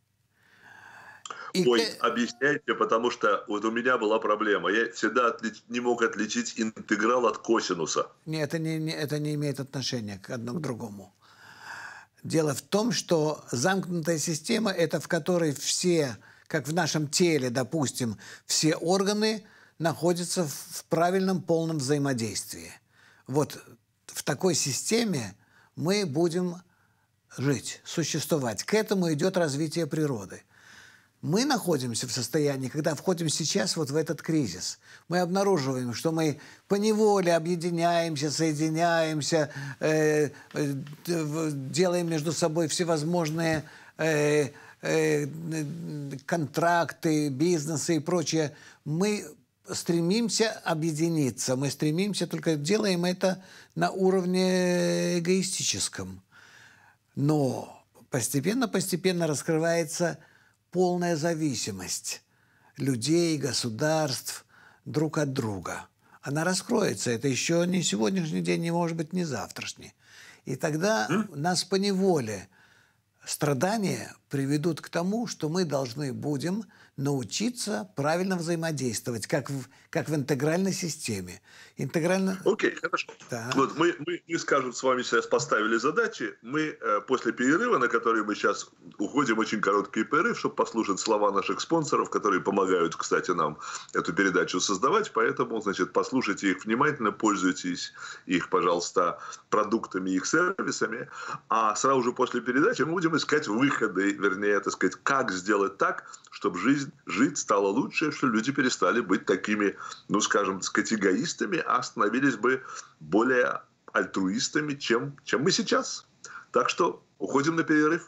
Ой, объясняйте, потому что вот у меня была проблема. Я всегда отлич... не мог отличить интеграл от косинуса. Нет, это не, не, это не имеет отношения к одному к другому. Дело в том, что замкнутая система – это в которой все, как в нашем теле, допустим, все органы находятся в правильном полном взаимодействии. Вот в такой системе мы будем жить, существовать. К этому идет развитие природы мы находимся в состоянии, когда входим сейчас вот в этот кризис, мы обнаруживаем, что мы поневоле объединяемся, соединяемся, э, э, делаем между собой всевозможные э, э, контракты, бизнесы и прочее. Мы стремимся объединиться, мы стремимся, только делаем это на уровне эгоистическом. Но постепенно-постепенно раскрывается – полная зависимость людей, государств друг от друга. Она раскроется. Это еще не сегодняшний день, не может быть, не завтрашний. И тогда нас по неволе страдания приведут к тому, что мы должны будем научиться правильно взаимодействовать, как в, как в интегральной системе. Интегрально... Окей, хорошо. Да. Вот мы, мы, мы, скажем, с вами сейчас поставили задачи. Мы э, после перерыва, на который мы сейчас уходим, очень короткий перерыв, чтобы послушать слова наших спонсоров, которые помогают, кстати, нам эту передачу создавать. Поэтому, значит, послушайте их внимательно, пользуйтесь их, пожалуйста, продуктами, их сервисами. А сразу же после передачи мы будем искать выходы, вернее, так сказать, как сделать так, чтобы жизнь жизнь, жить стало лучше, что люди перестали быть такими, ну, скажем, категоистами, а становились бы более альтруистами, чем, чем мы сейчас. Так что уходим на перерыв.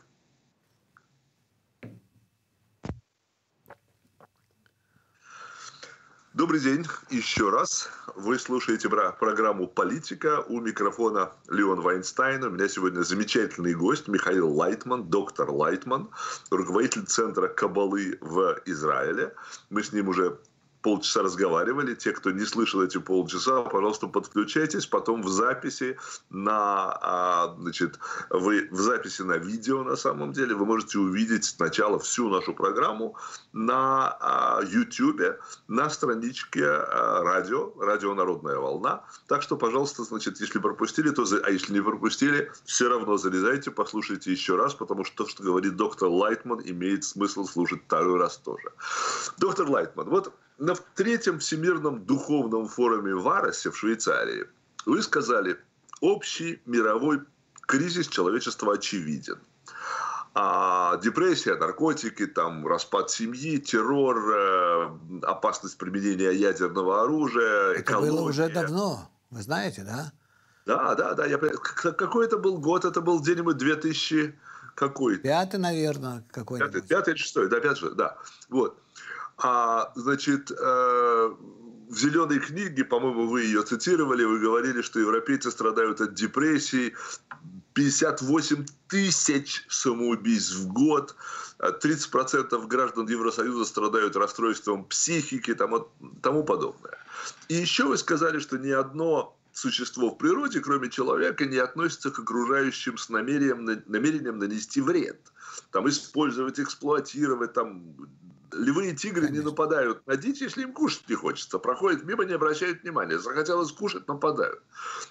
Добрый день еще раз. Вы слушаете про программу «Политика». У микрофона Леон Вайнстайн. У меня сегодня замечательный гость Михаил Лайтман, доктор Лайтман, руководитель Центра Кабалы в Израиле. Мы с ним уже полчаса разговаривали. Те, кто не слышал эти полчаса, пожалуйста, подключайтесь. Потом в записи на, а, значит, вы в записи на видео на самом деле вы можете увидеть сначала всю нашу программу на YouTube, а, на страничке а, радио, радио Народная волна. Так что, пожалуйста, значит, если пропустили, то а если не пропустили, все равно залезайте, послушайте еще раз, потому что то, что говорит доктор Лайтман, имеет смысл слушать второй раз тоже. Доктор Лайтман, вот на третьем Всемирном духовном форуме в Арасе в Швейцарии вы сказали, общий мировой кризис человечества очевиден. А депрессия, наркотики, там, распад семьи, террор, э, опасность применения ядерного оружия, Это экология. было уже давно, вы знаете, да? Да, да, да. Я... Какой это был год? Это был где-нибудь 2000 какой? Пятый, наверное, какой-нибудь. Пятый, пятый шестой, да, пятый, да. Вот. А, значит, э, в «Зеленой книге», по-моему, вы ее цитировали, вы говорили, что европейцы страдают от депрессии, 58 тысяч самоубийств в год, 30% граждан Евросоюза страдают расстройством психики и тому, тому подобное. И еще вы сказали, что ни одно существо в природе, кроме человека, не относится к окружающим с намерением, намерением нанести вред. Там использовать, эксплуатировать, там Львы и тигры Конечно. не нападают на дичь, если им кушать не хочется. Проходят мимо, не обращают внимания. Захотелось кушать, нападают.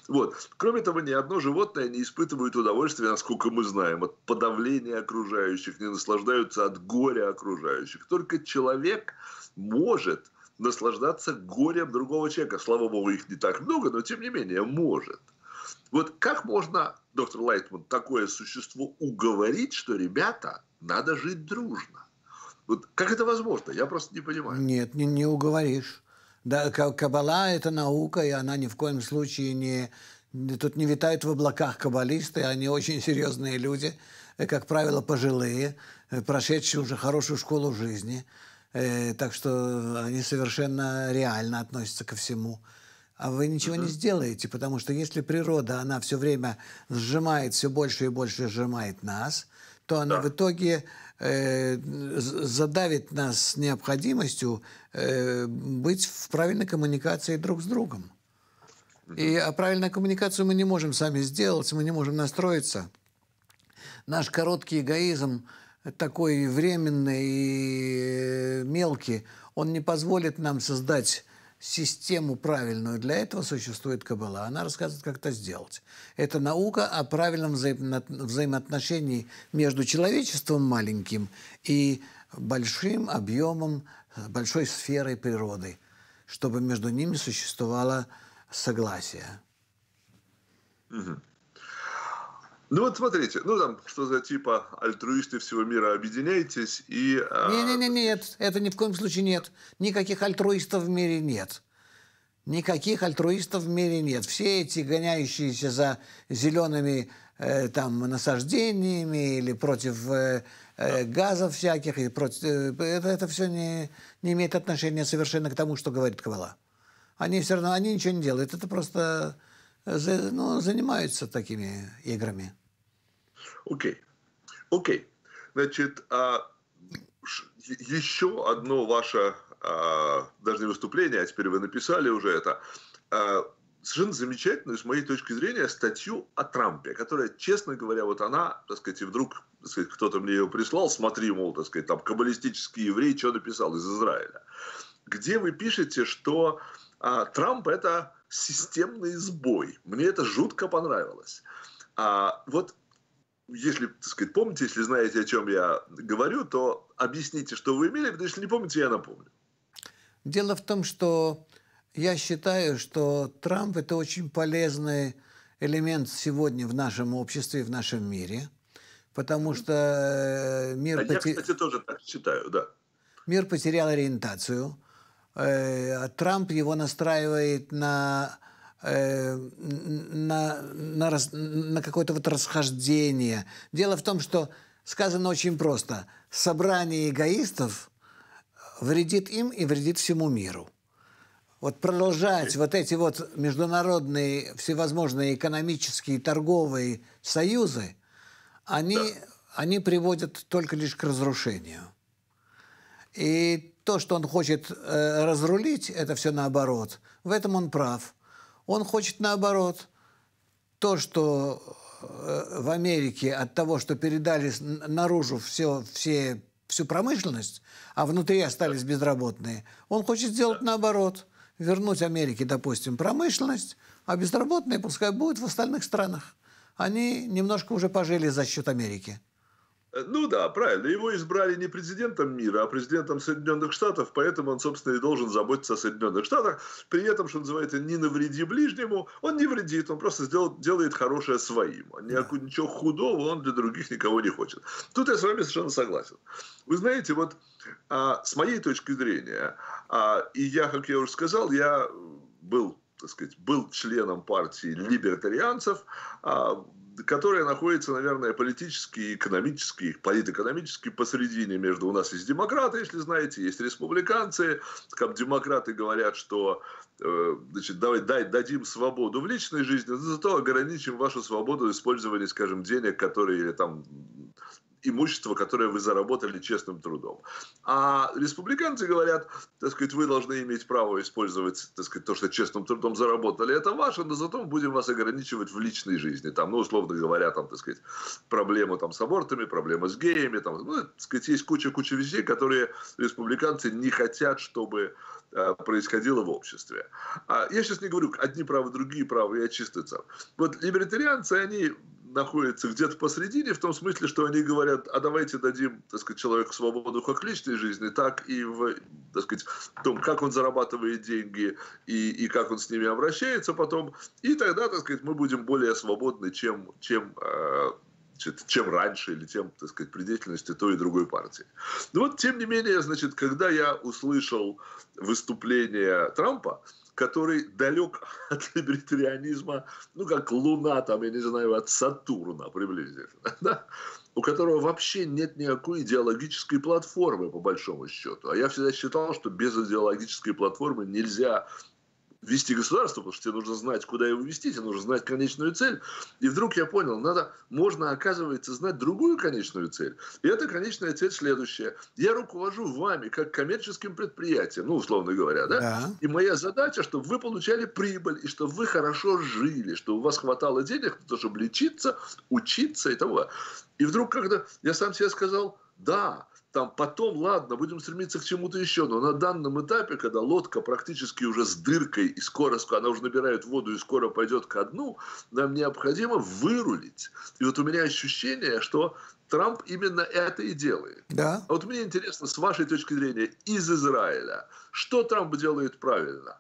Вот. Кроме того, ни одно животное не испытывает удовольствия, насколько мы знаем, от подавления окружающих, не наслаждаются от горя окружающих. Только человек может наслаждаться горем другого человека. Слава богу, их не так много, но тем не менее может. Вот как можно, доктор Лайтман, такое существо уговорить, что, ребята, надо жить дружно? Вот как это возможно? Я просто не понимаю. Нет, не, не уговоришь. Да, кабала – это наука, и она ни в коем случае не... Тут не витают в облаках каббалисты, они очень серьезные люди, э, как правило, пожилые, э, прошедшие уже хорошую школу жизни. Э, так что они совершенно реально относятся ко всему. А вы ничего uh-huh. не сделаете, потому что если природа, она все время сжимает, все больше и больше сжимает нас, то она да. в итоге Э, задавит нас необходимостью э, быть в правильной коммуникации друг с другом. И а правильную коммуникацию мы не можем сами сделать, мы не можем настроиться. Наш короткий эгоизм такой временный и э, мелкий, он не позволит нам создать систему правильную для этого существует кабала Она рассказывает, как это сделать. Это наука о правильном взаимоотношении между человечеством маленьким и большим объемом, большой сферой природы, чтобы между ними существовало согласие. Угу. Ну вот смотрите, ну там что за типа альтруисты всего мира объединяйтесь и... А, Не-не-не, нет, это ни в коем случае нет. Никаких альтруистов в мире нет. Никаких альтруистов в мире нет. Все эти гоняющиеся за зелеными э, там насаждениями или против э, э, газов всяких, и против, э, это, это все не, не имеет отношения совершенно к тому, что говорит Квала. Они все равно, они ничего не делают. Это просто ну, занимаются такими играми. Окей. Okay. Окей. Okay. Значит, а, еще одно ваше, а, даже не выступление, а теперь вы написали уже это, а, совершенно замечательную, с моей точки зрения, статью о Трампе, которая, честно говоря, вот она, так сказать, и вдруг так сказать, кто-то мне ее прислал, смотри, мол, так сказать, там каббалистический еврей, что написал из Израиля, где вы пишете, что а, Трамп это системный сбой. Мне это жутко понравилось. А вот если, так сказать, помните, если знаете, о чем я говорю, то объясните, что вы имели, потому что если не помните, я напомню. Дело в том, что я считаю, что Трамп – это очень полезный элемент сегодня в нашем обществе и в нашем мире, потому что э, мир… А потер... Я, кстати, тоже так считаю, да. Мир потерял ориентацию – Э, Трамп его настраивает на э, на, на, на какое-то вот расхождение. Дело в том, что сказано очень просто. Собрание эгоистов вредит им и вредит всему миру. Вот продолжать вот эти вот международные всевозможные экономические, торговые союзы, они, да. они приводят только лишь к разрушению. И то, что он хочет э, разрулить, это все наоборот. В этом он прав. Он хочет наоборот. То, что э, в Америке от того, что передали наружу все, все, всю промышленность, а внутри остались безработные, он хочет сделать наоборот. Вернуть Америке, допустим, промышленность, а безработные пускай будут в остальных странах. Они немножко уже пожили за счет Америки. Э, ну да, правильно. Его избрали не президентом мира, а президентом Соединенных Штатов, поэтому он, собственно, и должен заботиться о Соединенных Штатах. При этом, что называется, не навреди ближнему. Он не вредит, он просто сделал, делает хорошее своим. Ничего худого он для других никого не хочет. Тут я с вами совершенно согласен. Вы знаете, вот а, с моей точки зрения, а, и я, как я уже сказал, я был так сказать, был членом партии либертарианцев, а, которая находится, наверное, политически и экономически, политэкономически посредине между у нас есть демократы, если знаете, есть республиканцы, как демократы говорят, что э, значит, давай дай, дадим свободу в личной жизни, но зато ограничим вашу свободу использования, скажем, денег, которые или там имущество, которое вы заработали честным трудом. А республиканцы говорят, так сказать, вы должны иметь право использовать, так сказать, то, что честным трудом заработали, это ваше, но зато будем вас ограничивать в личной жизни. Там, ну, условно говоря, там, так сказать, проблемы там с абортами, проблемы с геями, там, ну, так сказать, есть куча-куча вещей, которые республиканцы не хотят, чтобы э, происходило в обществе. А я сейчас не говорю, одни правы, другие правы, я чистый царь. Вот либертарианцы, они находятся где-то посредине, в том смысле, что они говорят, а давайте дадим, так сказать, человеку свободу как личной жизни, так и в, так сказать, том, как он зарабатывает деньги и, и как он с ними обращается потом, и тогда, так сказать, мы будем более свободны, чем, чем э, чем раньше или тем, так сказать, при деятельности той и другой партии. Но вот, тем не менее, значит, когда я услышал выступление Трампа, э, который далек от либертарианизма, ну, как Луна, там, я не знаю, от Сатурна приблизительно, да? у которого вообще нет никакой идеологической платформы, по большому счету. А я всегда считал, что без идеологической платформы нельзя вести государство, потому что тебе нужно знать, куда его вести, тебе нужно знать конечную цель. И вдруг я понял, надо, можно, оказывается, знать другую конечную цель. И эта конечная цель следующая. Я руковожу вами, как коммерческим предприятием, ну, условно говоря, да? да. И моя задача, чтобы вы получали прибыль, и чтобы вы хорошо жили, чтобы у вас хватало денег на то, чтобы лечиться, учиться и того. И вдруг, когда я сам себе сказал, да, там потом, ладно, будем стремиться к чему-то еще, но на данном этапе, когда лодка практически уже с дыркой и скоро, она уже набирает воду и скоро пойдет ко дну, нам необходимо вырулить. И вот у меня ощущение, что Трамп именно это и делает. Да. А вот мне интересно, с вашей точки зрения, из Израиля, что Трамп делает правильно?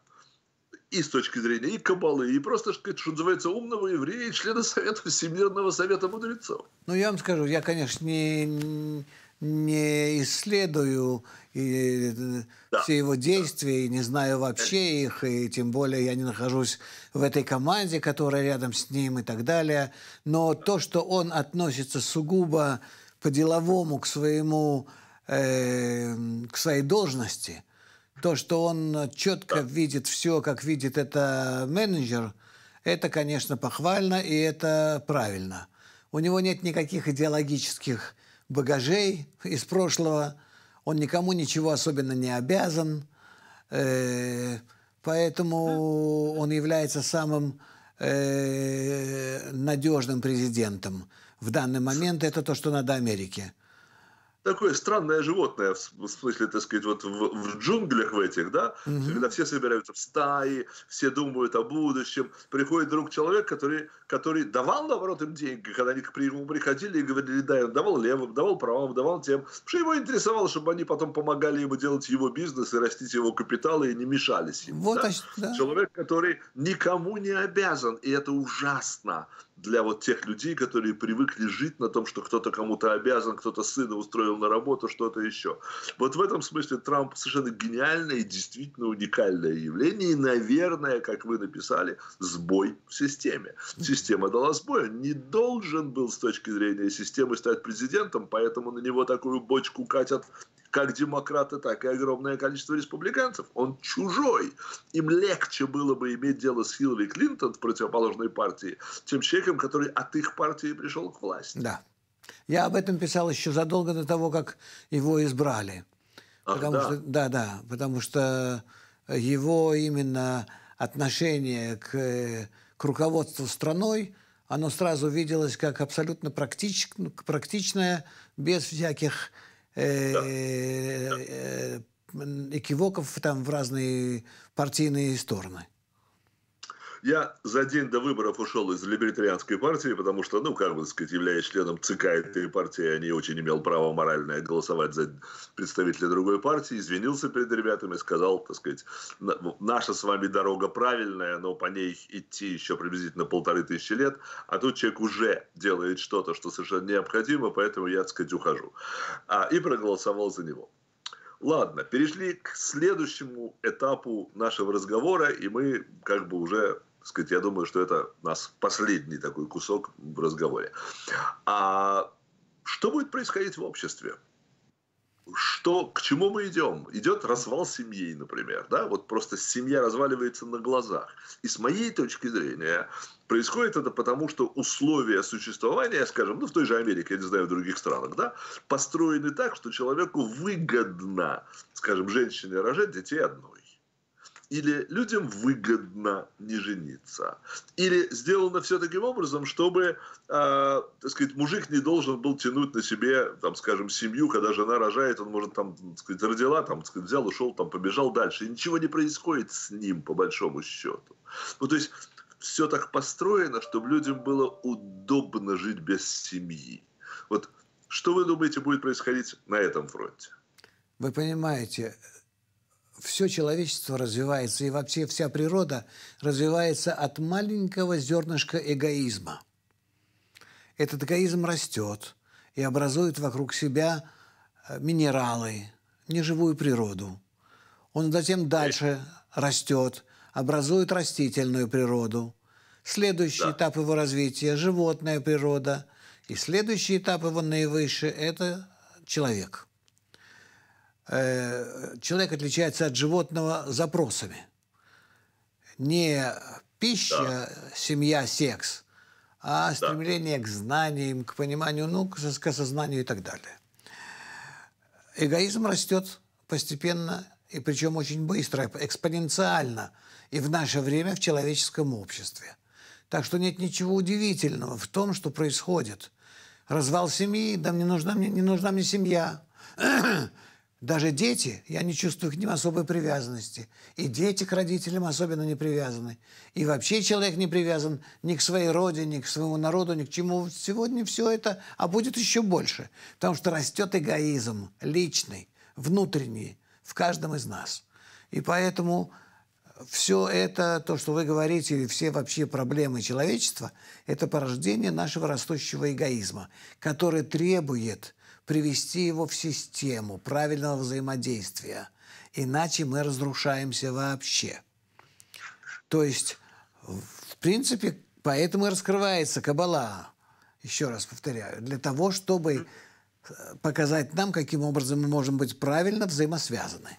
и с точки зрения и кабалы, и просто, что называется, умного еврея и члена Совета Всемирного Совета Мудрецов. Ну, я вам скажу, я, конечно, не, не исследую и э, да. все его действия, и не знаю вообще их, и тем более я не нахожусь в этой команде, которая рядом с ним и так далее. Но то, что он относится сугубо по-деловому к своему, э, к своей должности, то, что он четко да. видит все, как видит это менеджер, это, конечно, похвально и это правильно. У него нет никаких идеологических багажей из прошлого, он никому ничего особенно не обязан, э, поэтому он является самым э, надежным президентом. В данный момент это то, что надо Америке такое странное животное, в смысле, так сказать, вот в, в джунглях в этих, да, угу. когда все собираются в стаи, все думают о будущем, приходит друг человек, который, который давал, наоборот, им деньги, когда они к нему приходили и говорили, да, он давал левым, давал правым, давал тем, потому что его интересовало, чтобы они потом помогали ему делать его бизнес и растить его капиталы и не мешались ему. Вот, да? Да. Человек, который никому не обязан, и это ужасно для вот тех людей, которые привыкли жить на том, что кто-то кому-то обязан, кто-то сына устроил устроил на работу, что-то еще. Вот в этом смысле Трамп совершенно гениальное и действительно уникальное явление. И, наверное, как вы написали, сбой в системе. Система дала сбой. Он не должен был с точки зрения системы стать президентом, поэтому на него такую бочку катят как демократы, так и огромное количество республиканцев. Он чужой. Им легче было бы иметь дело с Хиллари Клинтон в противоположной партии, чем с человеком, который от их партии пришел к власти. Да. Я об этом писал еще задолго до того, как его избрали. Ах, потому да. что, да, да, потому что его именно отношение к, э, к руководству страной, оно сразу виделось как абсолютно практич, ну, практичное, без всяких э, да. э, э, экивоков там в разные партийные стороны. Я за день до выборов ушел из либертарианской партии, потому что, ну, как бы сказать, являясь членом ЦК этой партии, я не очень имел права моральное голосовать за представителя другой партии, извинился перед ребятами, сказал, так сказать, наша с вами дорога правильная, но по ней идти еще приблизительно полторы тысячи лет, а тут человек уже делает что-то, что совершенно необходимо, поэтому я, так сказать, ухожу. А, и проголосовал за него. Ладно, перешли к следующему этапу нашего разговора, и мы как бы уже сказать, я думаю, что это у нас последний такой кусок в разговоре. А что будет происходить в обществе? Что, к чему мы идем? Идет развал семьи, например. Да? Вот просто семья разваливается на глазах. И с моей точки зрения, происходит это потому, что условия существования, скажем, ну, в той же Америке, я не знаю, в других странах, да, построены так, что человеку выгодно, скажем, женщине рожать детей одной или людям выгодно не жениться, или сделано все таким образом, чтобы, э, так сказать, мужик не должен был тянуть на себе, там, скажем, семью, когда жена рожает, он может там, так сказать, родила, там, так сказать, взял, ушел, там, побежал дальше, и ничего не происходит с ним по большому счету. Ну, то есть все так построено, чтобы людям было удобно жить без семьи. Вот что вы думаете будет происходить на этом фронте? Вы понимаете, все человечество развивается, и вообще вся природа развивается от маленького зернышка эгоизма. Этот эгоизм растет и образует вокруг себя э, минералы, неживую природу. Он затем дальше растет, образует растительную природу. Следующий да. этап его развития – животная природа. И следующий этап его наивысший – это человек – Э, человек отличается от животного запросами. Не пища, да. семья, секс, а стремление да. к знаниям, к пониманию, ну, к, к осознанию и так далее. Эгоизм растет постепенно, и причем очень быстро, экспоненциально, и в наше время в человеческом обществе. Так что нет ничего удивительного в том, что происходит. Развал семьи, да мне нужна, мне, не нужна мне семья. Даже дети, я не чувствую к ним особой привязанности. И дети к родителям особенно не привязаны. И вообще человек не привязан ни к своей родине, ни к своему народу, ни к чему. Сегодня все это, а будет еще больше. Потому что растет эгоизм личный, внутренний, в каждом из нас. И поэтому все это, то, что вы говорите, и все вообще проблемы человечества, это порождение нашего растущего эгоизма, который требует – привести его в систему правильного взаимодействия, иначе мы разрушаемся вообще. То есть, в принципе, поэтому и раскрывается Кабала. еще раз повторяю, для того, чтобы э, показать нам, каким образом мы можем быть правильно взаимосвязаны.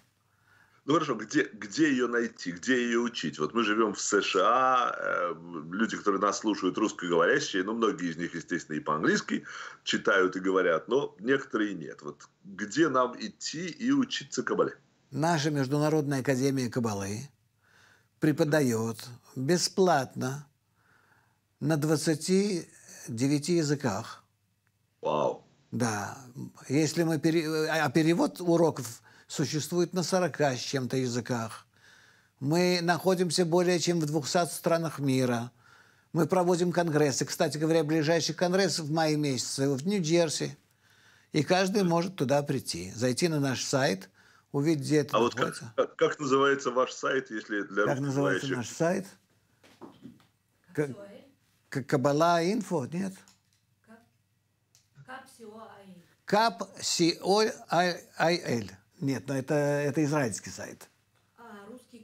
Ну хорошо, где, где ее найти, где ее учить? Вот мы живем в США, э, люди, которые нас слушают, русскоговорящие, но ну, многие из них, естественно, и по-английски читают и говорят, но некоторые нет. Вот где нам идти и учиться кабале? Наша Международная Академия Кабалы преподает бесплатно на 29 языках. Вау. Да. Если мы пере... А перевод уроков существует на 40 с чем-то языках. Мы находимся более чем в 200 странах мира. Мы проводим конгрессы. Кстати говоря, ближайший конгресс в мае месяце в Нью-Джерси. И каждый может туда прийти, зайти на наш сайт, увидеть, где это А находится. вот как, как, как называется ваш сайт, если для Как называется наш сайт? Как, Кабала инфо, нет? Кап Кап Кап нет, но ну это, это израильский сайт. А, русский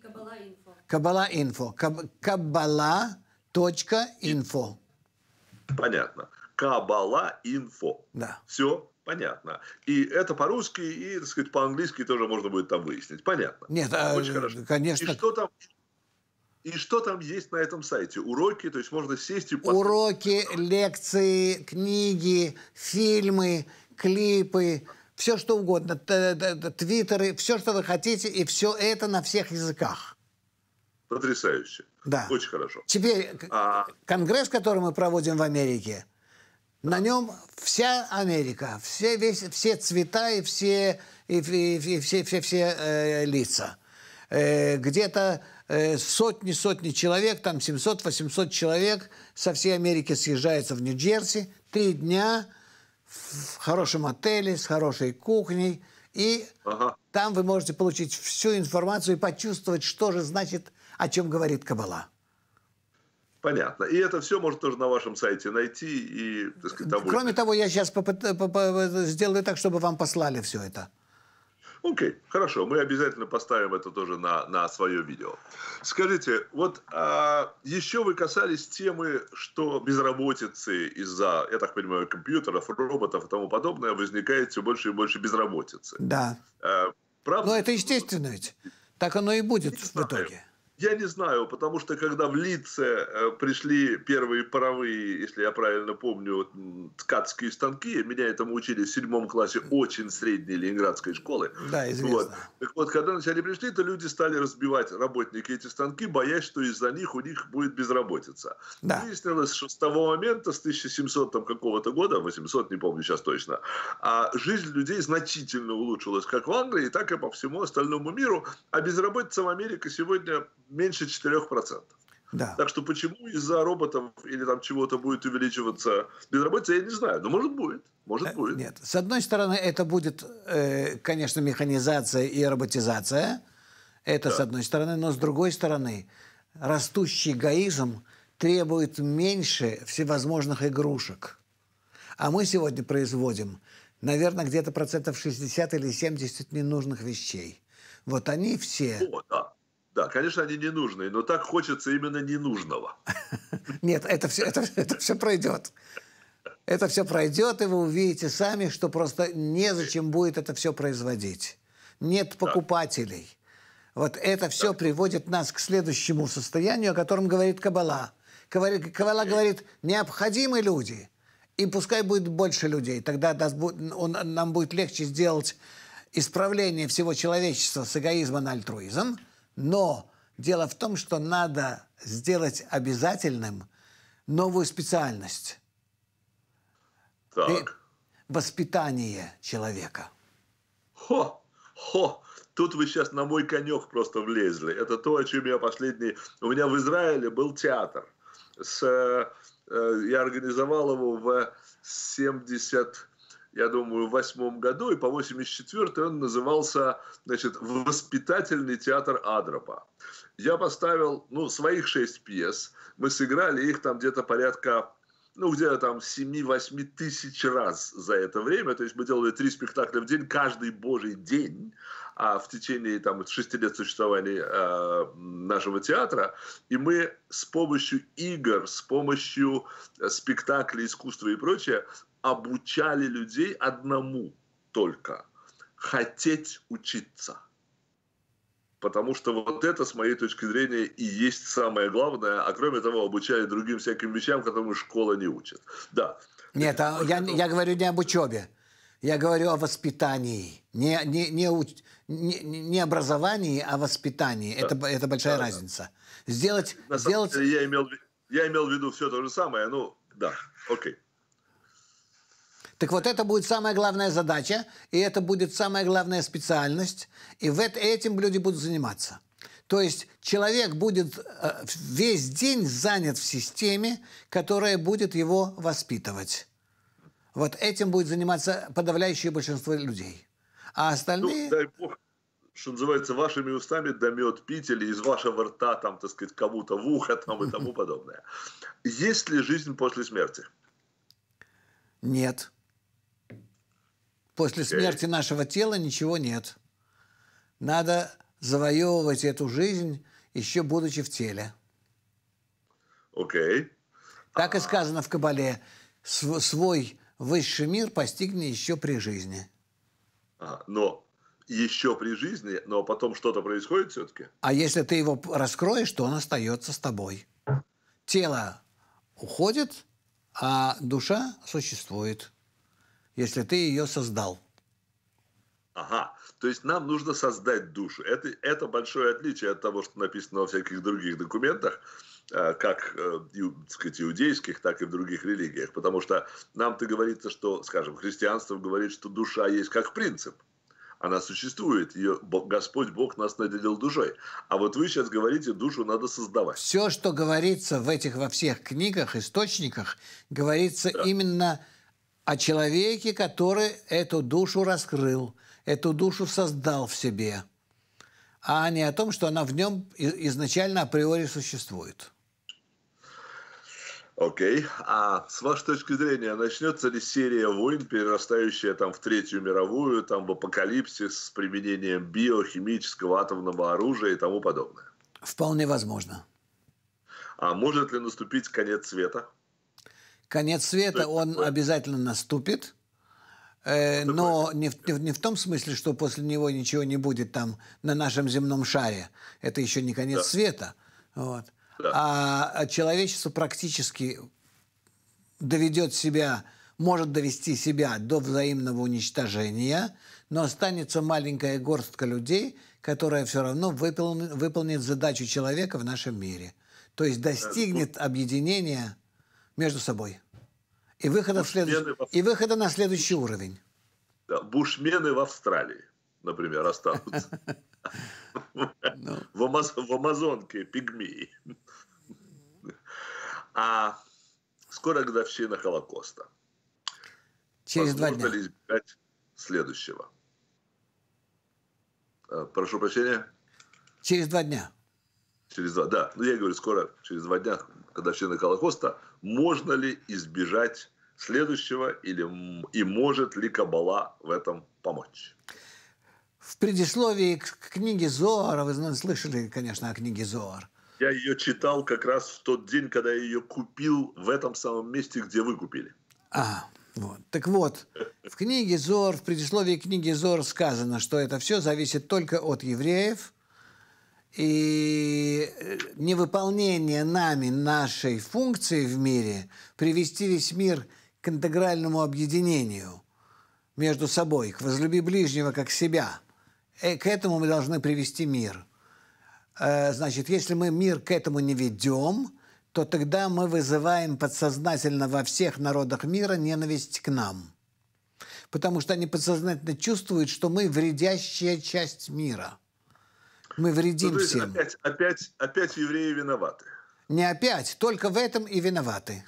Кабала-инфо. Кабала-инфо. Кабала.инфо. Понятно. Кабала-инфо. Да. Все понятно. И это по-русски, и, так сказать, по-английски тоже можно будет там выяснить. Понятно. Нет, а, Очень хорошо. конечно. И что там и что там есть на этом сайте? Уроки, то есть можно сесть и... посмотреть. Уроки, лекции, книги, фильмы, клипы, все что угодно, твиттеры, все, что вы хотите, и все это на всех языках. Потрясающе. Да. Очень хорошо. Теперь а... конгресс, который мы проводим в Америке, на нем вся Америка, все, весь, все цвета и все, и, и, и все, все, все э, лица. Э, где-то э, сотни-сотни человек, там 700-800 человек со всей Америки съезжается в Нью-Джерси. Три дня – в хорошем отеле, с хорошей кухней. И ага. там вы можете получить всю информацию и почувствовать, что же значит, о чем говорит Кабала. Понятно. И это все можно тоже на вашем сайте найти. И, так сказать, там Кроме будет... того, я сейчас сделаю так, чтобы вам послали все это. Окей, хорошо, мы обязательно поставим это тоже на, на свое видео. Скажите, вот а, еще вы касались темы, что безработицы из-за, я так понимаю, компьютеров, роботов и тому подобное возникает все больше и больше безработицы. Да. А, правда? Но ну, это естественно ведь. Так оно и будет в итоге. Я не знаю, потому что когда в Лице э, пришли первые паровые, если я правильно помню, ткацкие станки, меня этому учили в седьмом классе очень средней ленинградской школы. Да, известно. Вот. Так вот, когда вначале пришли, то люди стали разбивать работники эти станки, боясь, что из-за них у них будет безработица. Да. Выяснилось, что с того момента, с 1700 там, какого-то года, 800, не помню сейчас точно, а жизнь людей значительно улучшилась как в Англии, так и по всему остальному миру, а безработица в Америке сегодня меньше 4%. Да. Так что почему из-за роботов или там чего-то будет увеличиваться безработица, я не знаю. Но может будет. Может э, будет. Нет. С одной стороны, это будет, э, конечно, механизация и роботизация. Это да. с одной стороны. Но с другой стороны, растущий эгоизм требует меньше всевозможных игрушек. А мы сегодня производим, наверное, где-то процентов 60 или 70 ненужных вещей. Вот они все... О, да да, конечно, они ненужные, но так хочется именно ненужного. Нет, это все, это, это все пройдет. Это все пройдет, и вы увидите сами, что просто незачем будет это все производить. Нет покупателей. Вот это все приводит нас к следующему состоянию, о котором говорит Кабала. Кабала говорит, необходимы люди, и пускай будет больше людей, тогда нам будет легче сделать исправление всего человечества с эгоизмом на альтруизм – но дело в том, что надо сделать обязательным новую специальность. Так. Воспитание человека. Хо! Хо! Тут вы сейчас на мой конек просто влезли. Это то, о чем я последний... У меня в Израиле был театр. С... Э, я организовал его в 70 я думаю, в восьмом году, и по 84 он назывался, значит, «Воспитательный театр Адропа». Я поставил, ну, своих шесть пьес, мы сыграли их там где-то порядка ну, где-то там 7-8 тысяч раз за это время. То есть мы делали три спектакля в день, каждый божий день а в течение там, шести лет существования э, нашего театра. И мы с помощью игр, с помощью э, спектаклей, искусства и прочее обучали людей одному только – хотеть учиться. Потому что вот это, с моей точки зрения, и есть самое главное. А кроме того, обучали другим всяким вещам, которым школа не учит. Да. Нет, а я, я говорю не об учебе. Я говорю о воспитании. Не, не, не, уч... не, не образовании, а воспитании. Да. Это, это большая да, разница. Да. Сделать... На сделать... Деле, я, имел, я имел в виду все то же самое. Ну, да, окей. Okay. Так вот, это будет самая главная задача, и это будет самая главная специальность, и в это, этим люди будут заниматься. То есть человек будет э, весь день занят в системе, которая будет его воспитывать. Вот этим будет заниматься подавляющее большинство людей. А ну, остальные... Ну, дай бог, что называется, вашими устами да мед пить или из вашего рта, там, так сказать, кому-то в ухо там, и тому подобное. Есть ли жизнь после смерти? Нет. После смерти нашего тела ничего нет. Надо завоевывать эту жизнь, еще будучи в теле. Окей. Okay. Так и а. сказано в Кабале. Свой высший мир постигни еще при жизни. А, но еще при жизни, но потом что-то происходит все-таки? А если ты его раскроешь, то он остается с тобой. Тело уходит, а душа существует если ты ее создал. Ага, то есть нам нужно создать душу. Это, это большое отличие от того, что написано во всяких других документах, э, как э, так сказать, иудейских, так и в других религиях. Потому что нам-то говорится, что, скажем, христианство говорит, что душа есть как принцип. Она существует, ее Господь Бог нас наделил душой. А вот вы сейчас говорите, душу надо создавать. Все, что говорится в этих во всех книгах, источниках, говорится да. именно о человеке, который эту душу раскрыл, эту душу создал в себе, а не о том, что она в нем изначально априори существует. Окей. Okay. А с вашей точки зрения, начнется ли серия войн, перерастающая там в Третью мировую, там в апокалипсис с применением биохимического атомного оружия и тому подобное? Вполне возможно. А может ли наступить конец света? Конец света, он обязательно наступит, э, но не в, не, не в том смысле, что после него ничего не будет там на нашем земном шаре. Это еще не конец да. света. Вот. Да. А, а человечество практически доведет себя, может довести себя до взаимного уничтожения, но останется маленькая горстка людей, которая все равно выпол, выполнит задачу человека в нашем мире. То есть достигнет объединения между собой. И выхода, в след... и выхода на следующий уровень. Да, бушмены в Австралии, например, останутся. Ну. В Амазонке пигмеи. А скоро годовщина Холокоста. Через два дня. следующего? Э, прошу прощения? Через два дня через два, да, ну я говорю, скоро, через два дня, когда все годовщина Холокоста, можно ли избежать следующего или и может ли Кабала в этом помочь? В предисловии к книге Зоара, вы знаете слышали, конечно, о книге Зоар. Я ее читал как раз в тот день, когда я ее купил в этом самом месте, где вы купили. А, вот. Так вот, в книге Зор, в предисловии книги Зор сказано, что это все зависит только от евреев – и э, невыполнение нами нашей функции в мире привести весь мир к интегральному объединению между собой, к возлюби ближнего как себя. И э, к этому мы должны привести мир. Э, значит, если мы мир к этому не ведем, то тогда мы вызываем подсознательно во всех народах мира ненависть к нам. Потому что они подсознательно чувствуют, что мы вредящая часть мира – мы вредим ну, всем. Опять, опять, опять евреи виноваты. Не опять, только в этом и виноваты.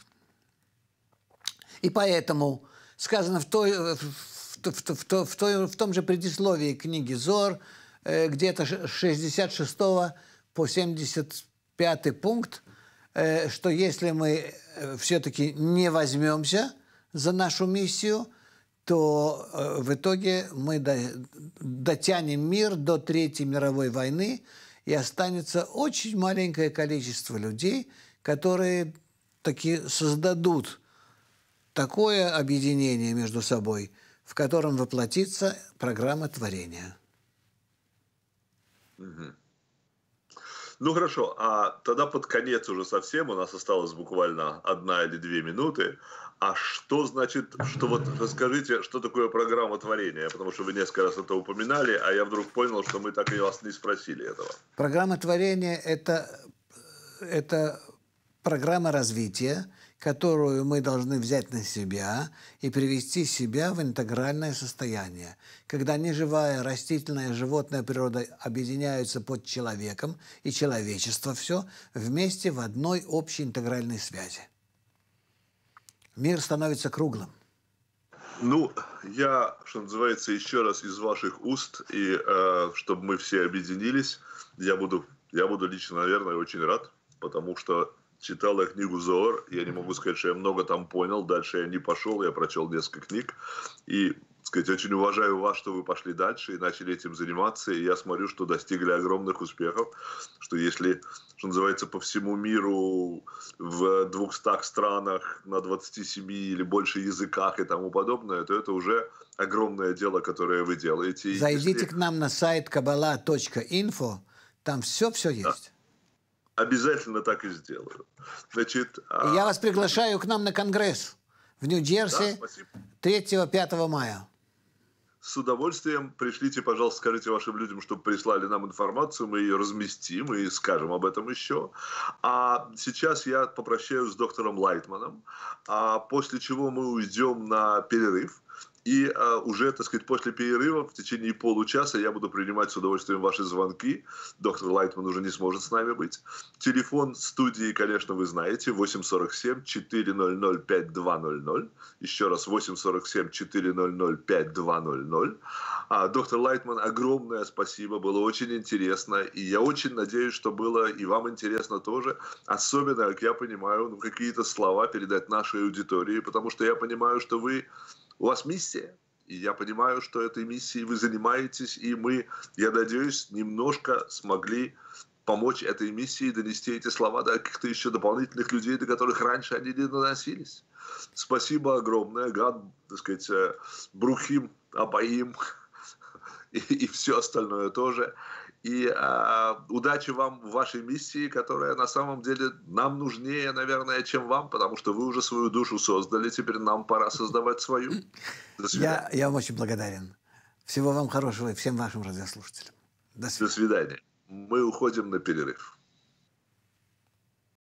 И поэтому сказано в, той, в, в, в, в, в, той, в том же предисловии книги Зор, э, где-то 66 по 75 пункт, э, что если мы э, все-таки не возьмемся за нашу миссию – то э, в итоге мы дотянем мир до Третьей мировой войны, и останется очень маленькое количество людей, которые таки создадут такое объединение между собой, в котором воплотится программа творения. Ну хорошо, а тогда под конец уже совсем, у нас осталось буквально одна или две минуты, а что значит, что вот расскажите, что такое программа творения? Потому что вы несколько раз это упоминали, а я вдруг понял, что мы так и вас не спросили этого. Программа творения – это, это программа развития, которую мы должны взять на себя и привести себя в интегральное состояние, когда неживая растительная и животная природа объединяются под человеком и человечество все вместе в одной общей интегральной связи мир становится круглым. Ну, я, что называется, еще раз из ваших уст, и э, чтобы мы все объединились, я буду, я буду лично, наверное, очень рад, потому что читал я книгу «Зоор», я не могу сказать, что я много там понял, дальше я не пошел, я прочел несколько книг, и сказать, очень уважаю вас, что вы пошли дальше и начали этим заниматься. И я смотрю, что достигли огромных успехов, что если, что называется, по всему миру в 200 странах на 27 или больше языках и тому подобное, то это уже огромное дело, которое вы делаете. И Зайдите если... к нам на сайт kabbalah.info, там все-все есть. Да. Обязательно так и сделаю. Значит, а я а... вас приглашаю к нам на конгресс в Нью-Джерси да, 3-5 мая с удовольствием пришлите, пожалуйста, скажите вашим людям, чтобы прислали нам информацию, мы ее разместим и скажем об этом еще. А сейчас я попрощаюсь с доктором Лайтманом, а после чего мы уйдем на перерыв – и а, уже, так сказать, после перерыва в течение получаса я буду принимать с удовольствием ваши звонки. Доктор Лайтман уже не сможет с нами быть. Телефон студии, конечно, вы знаете, 847-400-5200. Еще раз, 847-400-5200. А, доктор Лайтман, огромное спасибо, было очень интересно. И я очень надеюсь, что было и вам интересно тоже. Особенно, как я понимаю, ну, какие-то слова передать нашей аудитории, потому что я понимаю, что вы у вас миссия. И я понимаю, что этой миссией вы занимаетесь, и мы, я надеюсь, немножко смогли помочь этой миссии донести эти слова до каких-то еще дополнительных людей, до которых раньше они не доносились. Спасибо огромное, гад, так сказать, э, Брухим, Абаим и, и все остальное тоже. И э, удачи вам в вашей миссии, которая на самом деле нам нужнее, наверное, чем вам, потому что вы уже свою душу создали, теперь нам пора создавать свою. Я, я вам очень благодарен. Всего вам хорошего и всем вашим радиослушателям. До свидания. До свидания. Мы уходим на перерыв.